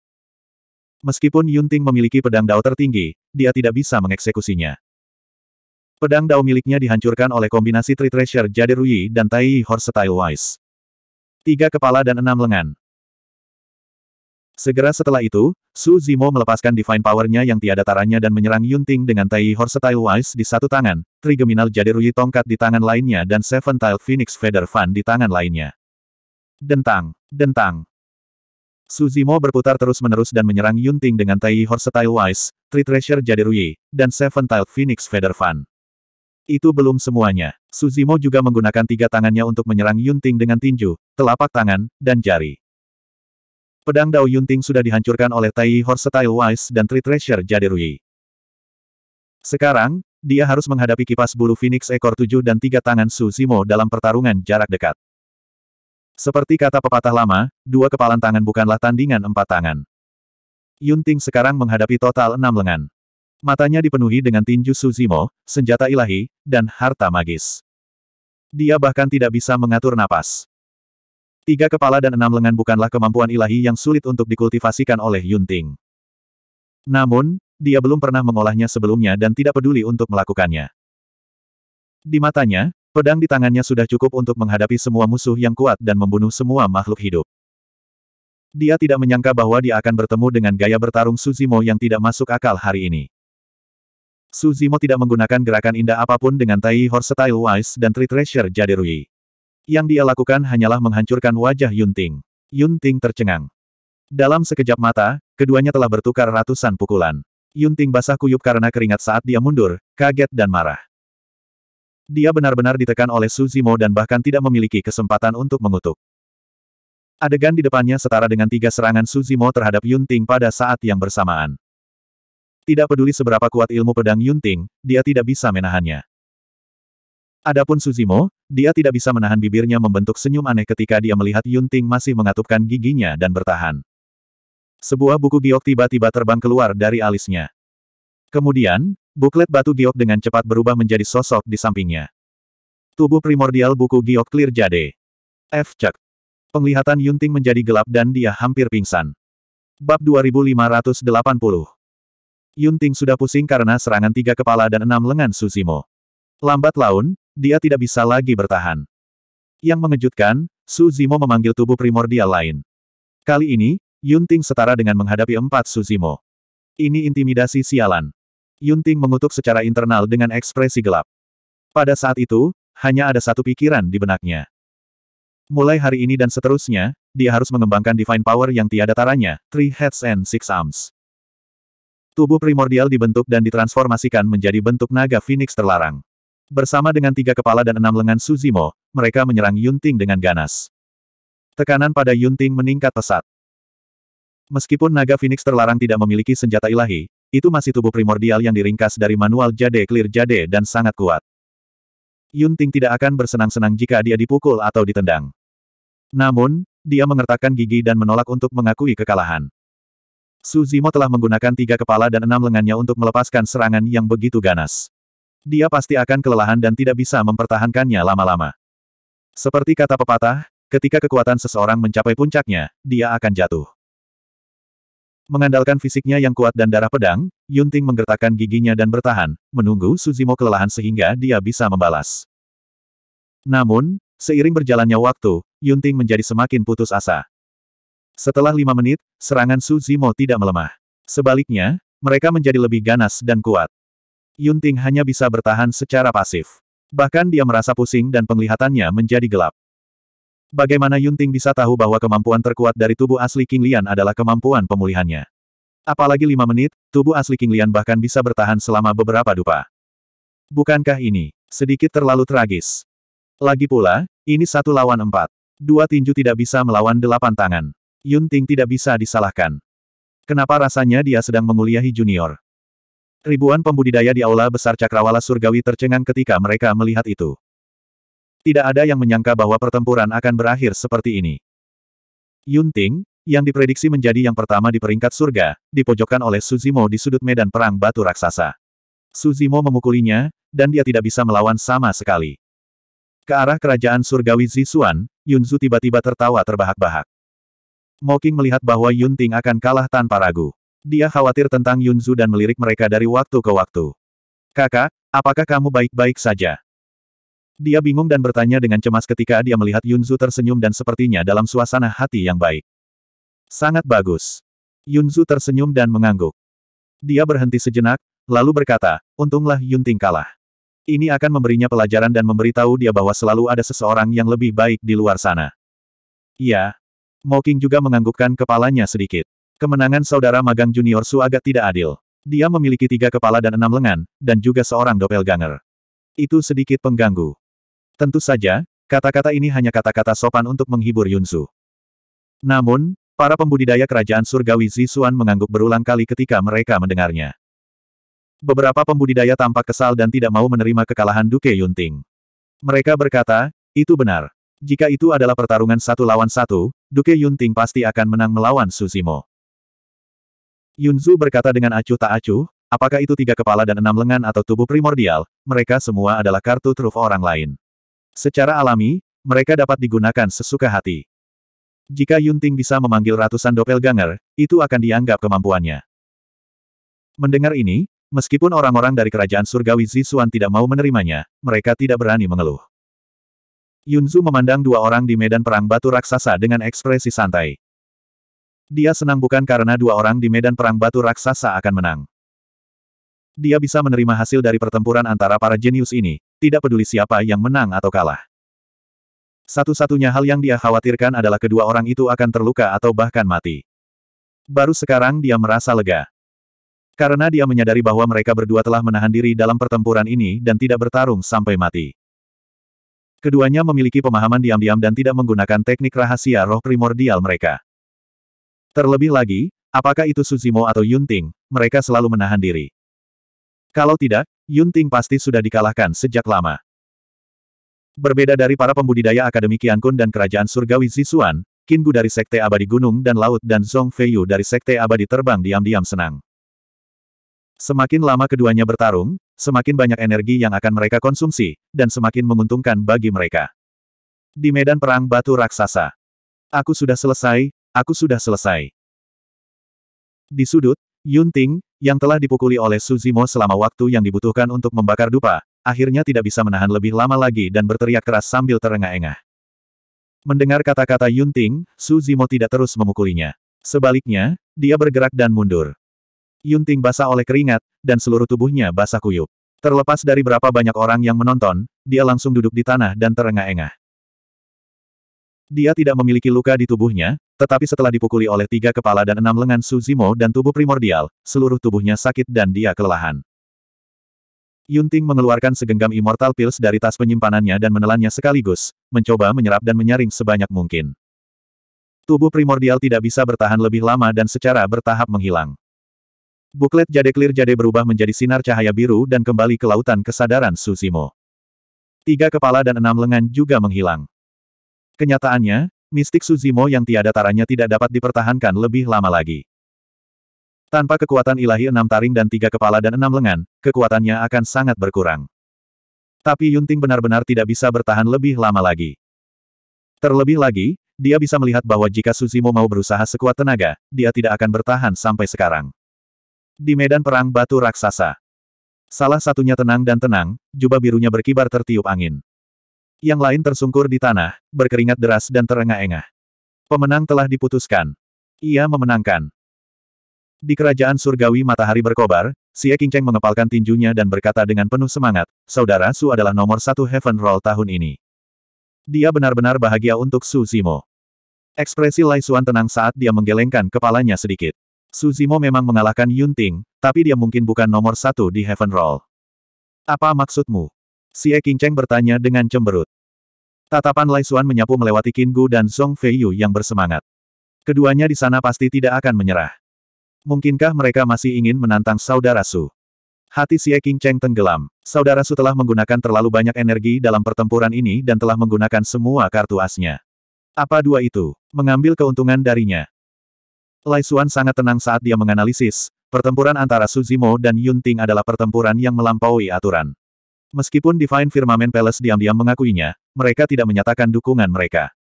Meskipun Yunting memiliki pedang dao tertinggi, dia tidak bisa mengeksekusinya. Pedang dao miliknya dihancurkan oleh kombinasi Tri Treasure Jade Rui dan Tai Horse Tail Wise. Tiga kepala dan enam lengan. Segera setelah itu, Su Zimo melepaskan Divine Power-nya yang tiada taranya dan menyerang Yunting dengan Tai Style Wise di satu tangan, Trigeminal Jaderui Tongkat di tangan lainnya dan Seven Tile Phoenix Feather Fan di tangan lainnya. Dentang, dentang. Su Zimo berputar terus-menerus dan menyerang Yunting dengan Tai Style Wise, Three Treasure Jaderui, dan Seven Tile Phoenix Feather Fan. Itu belum semuanya. Suzimo juga menggunakan tiga tangannya untuk menyerang Yunting dengan tinju, telapak tangan, dan jari. Pedang Dao Yunting sudah dihancurkan oleh Tai Horse Style Wise dan Tree Treasure Jade Rui. Sekarang, dia harus menghadapi kipas bulu Phoenix ekor tujuh dan tiga tangan Suzimo dalam pertarungan jarak dekat. Seperti kata pepatah lama, dua kepalan tangan bukanlah tandingan empat tangan. Yunting sekarang menghadapi total enam lengan. Matanya dipenuhi dengan tinju Suzimo, senjata ilahi, dan harta magis. Dia bahkan tidak bisa mengatur napas. Tiga kepala dan enam lengan bukanlah kemampuan ilahi yang sulit untuk dikultivasikan oleh Yunting. Namun, dia belum pernah mengolahnya sebelumnya dan tidak peduli untuk melakukannya. Di matanya, pedang di tangannya sudah cukup untuk menghadapi semua musuh yang kuat dan membunuh semua makhluk hidup. Dia tidak menyangka bahwa dia akan bertemu dengan gaya bertarung Suzimo yang tidak masuk akal hari ini. Su Zimo tidak menggunakan gerakan indah apapun dengan Tai horse Style Wise dan tree Treasure Rui. Yang dia lakukan hanyalah menghancurkan wajah Yun Ting. Yun Ting tercengang. Dalam sekejap mata, keduanya telah bertukar ratusan pukulan. Yun Ting basah kuyup karena keringat saat dia mundur, kaget dan marah. Dia benar-benar ditekan oleh Su Zimo dan bahkan tidak memiliki kesempatan untuk mengutuk. Adegan di depannya setara dengan tiga serangan Suzimo terhadap Yun Ting pada saat yang bersamaan. Tidak peduli seberapa kuat ilmu pedang Yunting, dia tidak bisa menahannya. Adapun Suzimo, dia tidak bisa menahan bibirnya membentuk senyum aneh ketika dia melihat Yunting masih mengatupkan giginya dan bertahan. Sebuah buku giok tiba-tiba terbang keluar dari alisnya. Kemudian, buklet batu giok dengan cepat berubah menjadi sosok di sampingnya. Tubuh primordial buku giok clear jade. F. Cek. Penglihatan Yunting menjadi gelap dan dia hampir pingsan. Bab 2580 Yun Ting sudah pusing karena serangan tiga kepala dan enam lengan Suzimo. Lambat laun, dia tidak bisa lagi bertahan. Yang mengejutkan, Suzimo memanggil tubuh primordial lain. Kali ini, Yun Ting setara dengan menghadapi empat Suzimo. Ini intimidasi sialan. Yun Ting mengutuk secara internal dengan ekspresi gelap. Pada saat itu, hanya ada satu pikiran di benaknya. Mulai hari ini dan seterusnya, dia harus mengembangkan Divine Power yang tiada taranya, Three Heads and Six Arms. Tubuh primordial dibentuk dan ditransformasikan menjadi bentuk naga Phoenix terlarang. Bersama dengan tiga kepala dan enam lengan Suzimo, mereka menyerang Yunting dengan ganas. Tekanan pada Yunting meningkat pesat. Meskipun naga Phoenix terlarang tidak memiliki senjata ilahi, itu masih tubuh primordial yang diringkas dari manual Jade Clear Jade dan sangat kuat. Yunting tidak akan bersenang-senang jika dia dipukul atau ditendang. Namun, dia mengertakkan gigi dan menolak untuk mengakui kekalahan. Su Zimo telah menggunakan tiga kepala dan enam lengannya untuk melepaskan serangan yang begitu ganas. Dia pasti akan kelelahan dan tidak bisa mempertahankannya lama-lama. Seperti kata pepatah, ketika kekuatan seseorang mencapai puncaknya, dia akan jatuh. Mengandalkan fisiknya yang kuat dan darah pedang, Yunting menggertakkan giginya dan bertahan, menunggu Suzimo kelelahan sehingga dia bisa membalas. Namun, seiring berjalannya waktu, Yunting menjadi semakin putus asa. Setelah lima menit, serangan Su Zimo tidak melemah. Sebaliknya, mereka menjadi lebih ganas dan kuat. Yunting hanya bisa bertahan secara pasif. Bahkan dia merasa pusing dan penglihatannya menjadi gelap. Bagaimana Yunting bisa tahu bahwa kemampuan terkuat dari tubuh asli King Lian adalah kemampuan pemulihannya? Apalagi lima menit, tubuh asli King Lian bahkan bisa bertahan selama beberapa dupa. Bukankah ini sedikit terlalu tragis? Lagi pula, ini satu lawan empat. Dua tinju tidak bisa melawan delapan tangan. Yun Ting tidak bisa disalahkan. Kenapa rasanya dia sedang menguliahi junior? Ribuan pembudidaya di aula besar cakrawala surgawi tercengang ketika mereka melihat itu. Tidak ada yang menyangka bahwa pertempuran akan berakhir seperti ini. Yun Ting, yang diprediksi menjadi yang pertama di peringkat surga, dipojokkan oleh Suzimo di sudut medan perang batu raksasa. Suzimo memukulinya, dan dia tidak bisa melawan sama sekali. Ke arah kerajaan surgawi Zisuan, Yunzu tiba-tiba tertawa terbahak-bahak. Moking melihat bahwa Yun Ting akan kalah tanpa ragu. Dia khawatir tentang Yun Zu dan melirik mereka dari waktu ke waktu. Kakak, apakah kamu baik-baik saja? Dia bingung dan bertanya dengan cemas ketika dia melihat Yun Zu tersenyum dan sepertinya dalam suasana hati yang baik. Sangat bagus. Yun Zu tersenyum dan mengangguk. Dia berhenti sejenak, lalu berkata, untunglah Yun Ting kalah. Ini akan memberinya pelajaran dan memberitahu dia bahwa selalu ada seseorang yang lebih baik di luar sana. Ya, Moking juga menganggukkan kepalanya sedikit. Kemenangan saudara magang junior Su agak tidak adil. Dia memiliki tiga kepala dan enam lengan, dan juga seorang doppelganger. Itu sedikit pengganggu. Tentu saja, kata-kata ini hanya kata-kata sopan untuk menghibur Yunsu. Namun, para pembudidaya kerajaan surgawi Zisuan mengangguk berulang kali ketika mereka mendengarnya. Beberapa pembudidaya tampak kesal dan tidak mau menerima kekalahan Duke Yunting. Mereka berkata, itu benar. Jika itu adalah pertarungan satu lawan satu, Duke Yunting pasti akan menang melawan Suzimo. Yunzu berkata dengan acuh tak acuh, apakah itu tiga kepala dan enam lengan atau tubuh primordial, mereka semua adalah kartu truf orang lain. Secara alami, mereka dapat digunakan sesuka hati. Jika Yunting bisa memanggil ratusan ganger, itu akan dianggap kemampuannya. Mendengar ini, meskipun orang-orang dari kerajaan surgawi Zisuan tidak mau menerimanya, mereka tidak berani mengeluh. Yunzu memandang dua orang di medan perang batu raksasa dengan ekspresi santai. Dia senang bukan karena dua orang di medan perang batu raksasa akan menang. Dia bisa menerima hasil dari pertempuran antara para jenius ini, tidak peduli siapa yang menang atau kalah. Satu-satunya hal yang dia khawatirkan adalah kedua orang itu akan terluka atau bahkan mati. Baru sekarang dia merasa lega. Karena dia menyadari bahwa mereka berdua telah menahan diri dalam pertempuran ini dan tidak bertarung sampai mati. Keduanya memiliki pemahaman diam-diam dan tidak menggunakan teknik rahasia roh primordial mereka. Terlebih lagi, apakah itu Suzimo atau Yunting, mereka selalu menahan diri. Kalau tidak, Yunting pasti sudah dikalahkan sejak lama. Berbeda dari para pembudidaya Akademi Qiankun dan Kerajaan Surgawi Zisuan, Kingu dari Sekte Abadi Gunung dan Laut dan Zhong Feiyu dari Sekte Abadi Terbang diam-diam senang. Semakin lama keduanya bertarung, semakin banyak energi yang akan mereka konsumsi, dan semakin menguntungkan bagi mereka. Di medan perang batu raksasa. Aku sudah selesai, aku sudah selesai. Di sudut, Yun Ting, yang telah dipukuli oleh Suzimo selama waktu yang dibutuhkan untuk membakar dupa, akhirnya tidak bisa menahan lebih lama lagi dan berteriak keras sambil terengah-engah. Mendengar kata-kata Yun Ting, Suzimo tidak terus memukulinya. Sebaliknya, dia bergerak dan mundur. Yunting basah oleh keringat, dan seluruh tubuhnya basah kuyup. Terlepas dari berapa banyak orang yang menonton, dia langsung duduk di tanah dan terengah-engah. Dia tidak memiliki luka di tubuhnya, tetapi setelah dipukuli oleh tiga kepala dan enam lengan Suzimo dan tubuh primordial, seluruh tubuhnya sakit dan dia kelelahan. Yunting mengeluarkan segenggam Immortal Pills dari tas penyimpanannya dan menelannya sekaligus, mencoba menyerap dan menyaring sebanyak mungkin. Tubuh primordial tidak bisa bertahan lebih lama dan secara bertahap menghilang. Buklet jade clear jade berubah menjadi sinar cahaya biru dan kembali ke lautan kesadaran Susimo. Tiga kepala dan enam lengan juga menghilang. Kenyataannya, mistik Suzimo yang tiada taranya tidak dapat dipertahankan lebih lama lagi. Tanpa kekuatan ilahi enam taring dan tiga kepala dan enam lengan, kekuatannya akan sangat berkurang. Tapi Yunting benar-benar tidak bisa bertahan lebih lama lagi. Terlebih lagi, dia bisa melihat bahwa jika Suzimo mau berusaha sekuat tenaga, dia tidak akan bertahan sampai sekarang. Di medan perang batu raksasa. Salah satunya tenang dan tenang, jubah birunya berkibar tertiup angin. Yang lain tersungkur di tanah, berkeringat deras dan terengah-engah. Pemenang telah diputuskan. Ia memenangkan. Di kerajaan surgawi matahari berkobar, King Cheng mengepalkan tinjunya dan berkata dengan penuh semangat, Saudara Su adalah nomor satu Heaven Roll tahun ini. Dia benar-benar bahagia untuk Su Zimo. Ekspresi Lai Xuan tenang saat dia menggelengkan kepalanya sedikit. Suzimo memang mengalahkan Yunting, tapi dia mungkin bukan nomor satu di Heaven Roll. Apa maksudmu? Xie Qingcheng bertanya dengan cemberut. Tatapan Lai Xuan menyapu melewati Qin Gu dan Song Feiyu yang bersemangat. Keduanya di sana pasti tidak akan menyerah. Mungkinkah mereka masih ingin menantang saudara Su? Hati Xie Qingcheng tenggelam. Saudara Su telah menggunakan terlalu banyak energi dalam pertempuran ini dan telah menggunakan semua kartu asnya. Apa dua itu? Mengambil keuntungan darinya. Lai Xuan sangat tenang saat dia menganalisis, pertempuran antara Su Zimo dan Yun Ting adalah pertempuran yang melampaui aturan. Meskipun Divine Firmament Palace diam-diam mengakuinya, mereka tidak menyatakan dukungan mereka.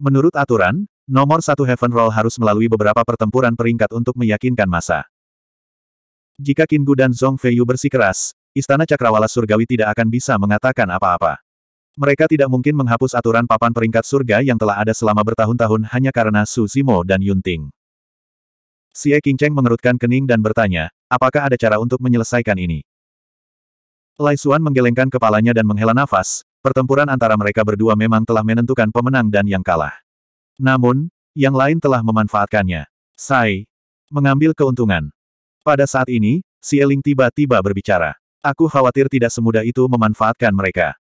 Menurut aturan, nomor satu Heaven Roll harus melalui beberapa pertempuran peringkat untuk meyakinkan masa. Jika Kingu dan Zhong Feiyu bersikeras, Istana Cakrawala Surgawi tidak akan bisa mengatakan apa-apa. Mereka tidak mungkin menghapus aturan papan peringkat surga yang telah ada selama bertahun-tahun hanya karena Su Zimo dan Yun Ting. Xie Cheng mengerutkan kening dan bertanya, apakah ada cara untuk menyelesaikan ini? Lai Xuan menggelengkan kepalanya dan menghela nafas, pertempuran antara mereka berdua memang telah menentukan pemenang dan yang kalah. Namun, yang lain telah memanfaatkannya. Sai mengambil keuntungan. Pada saat ini, Xie Ling tiba-tiba berbicara. Aku khawatir tidak semudah itu memanfaatkan mereka.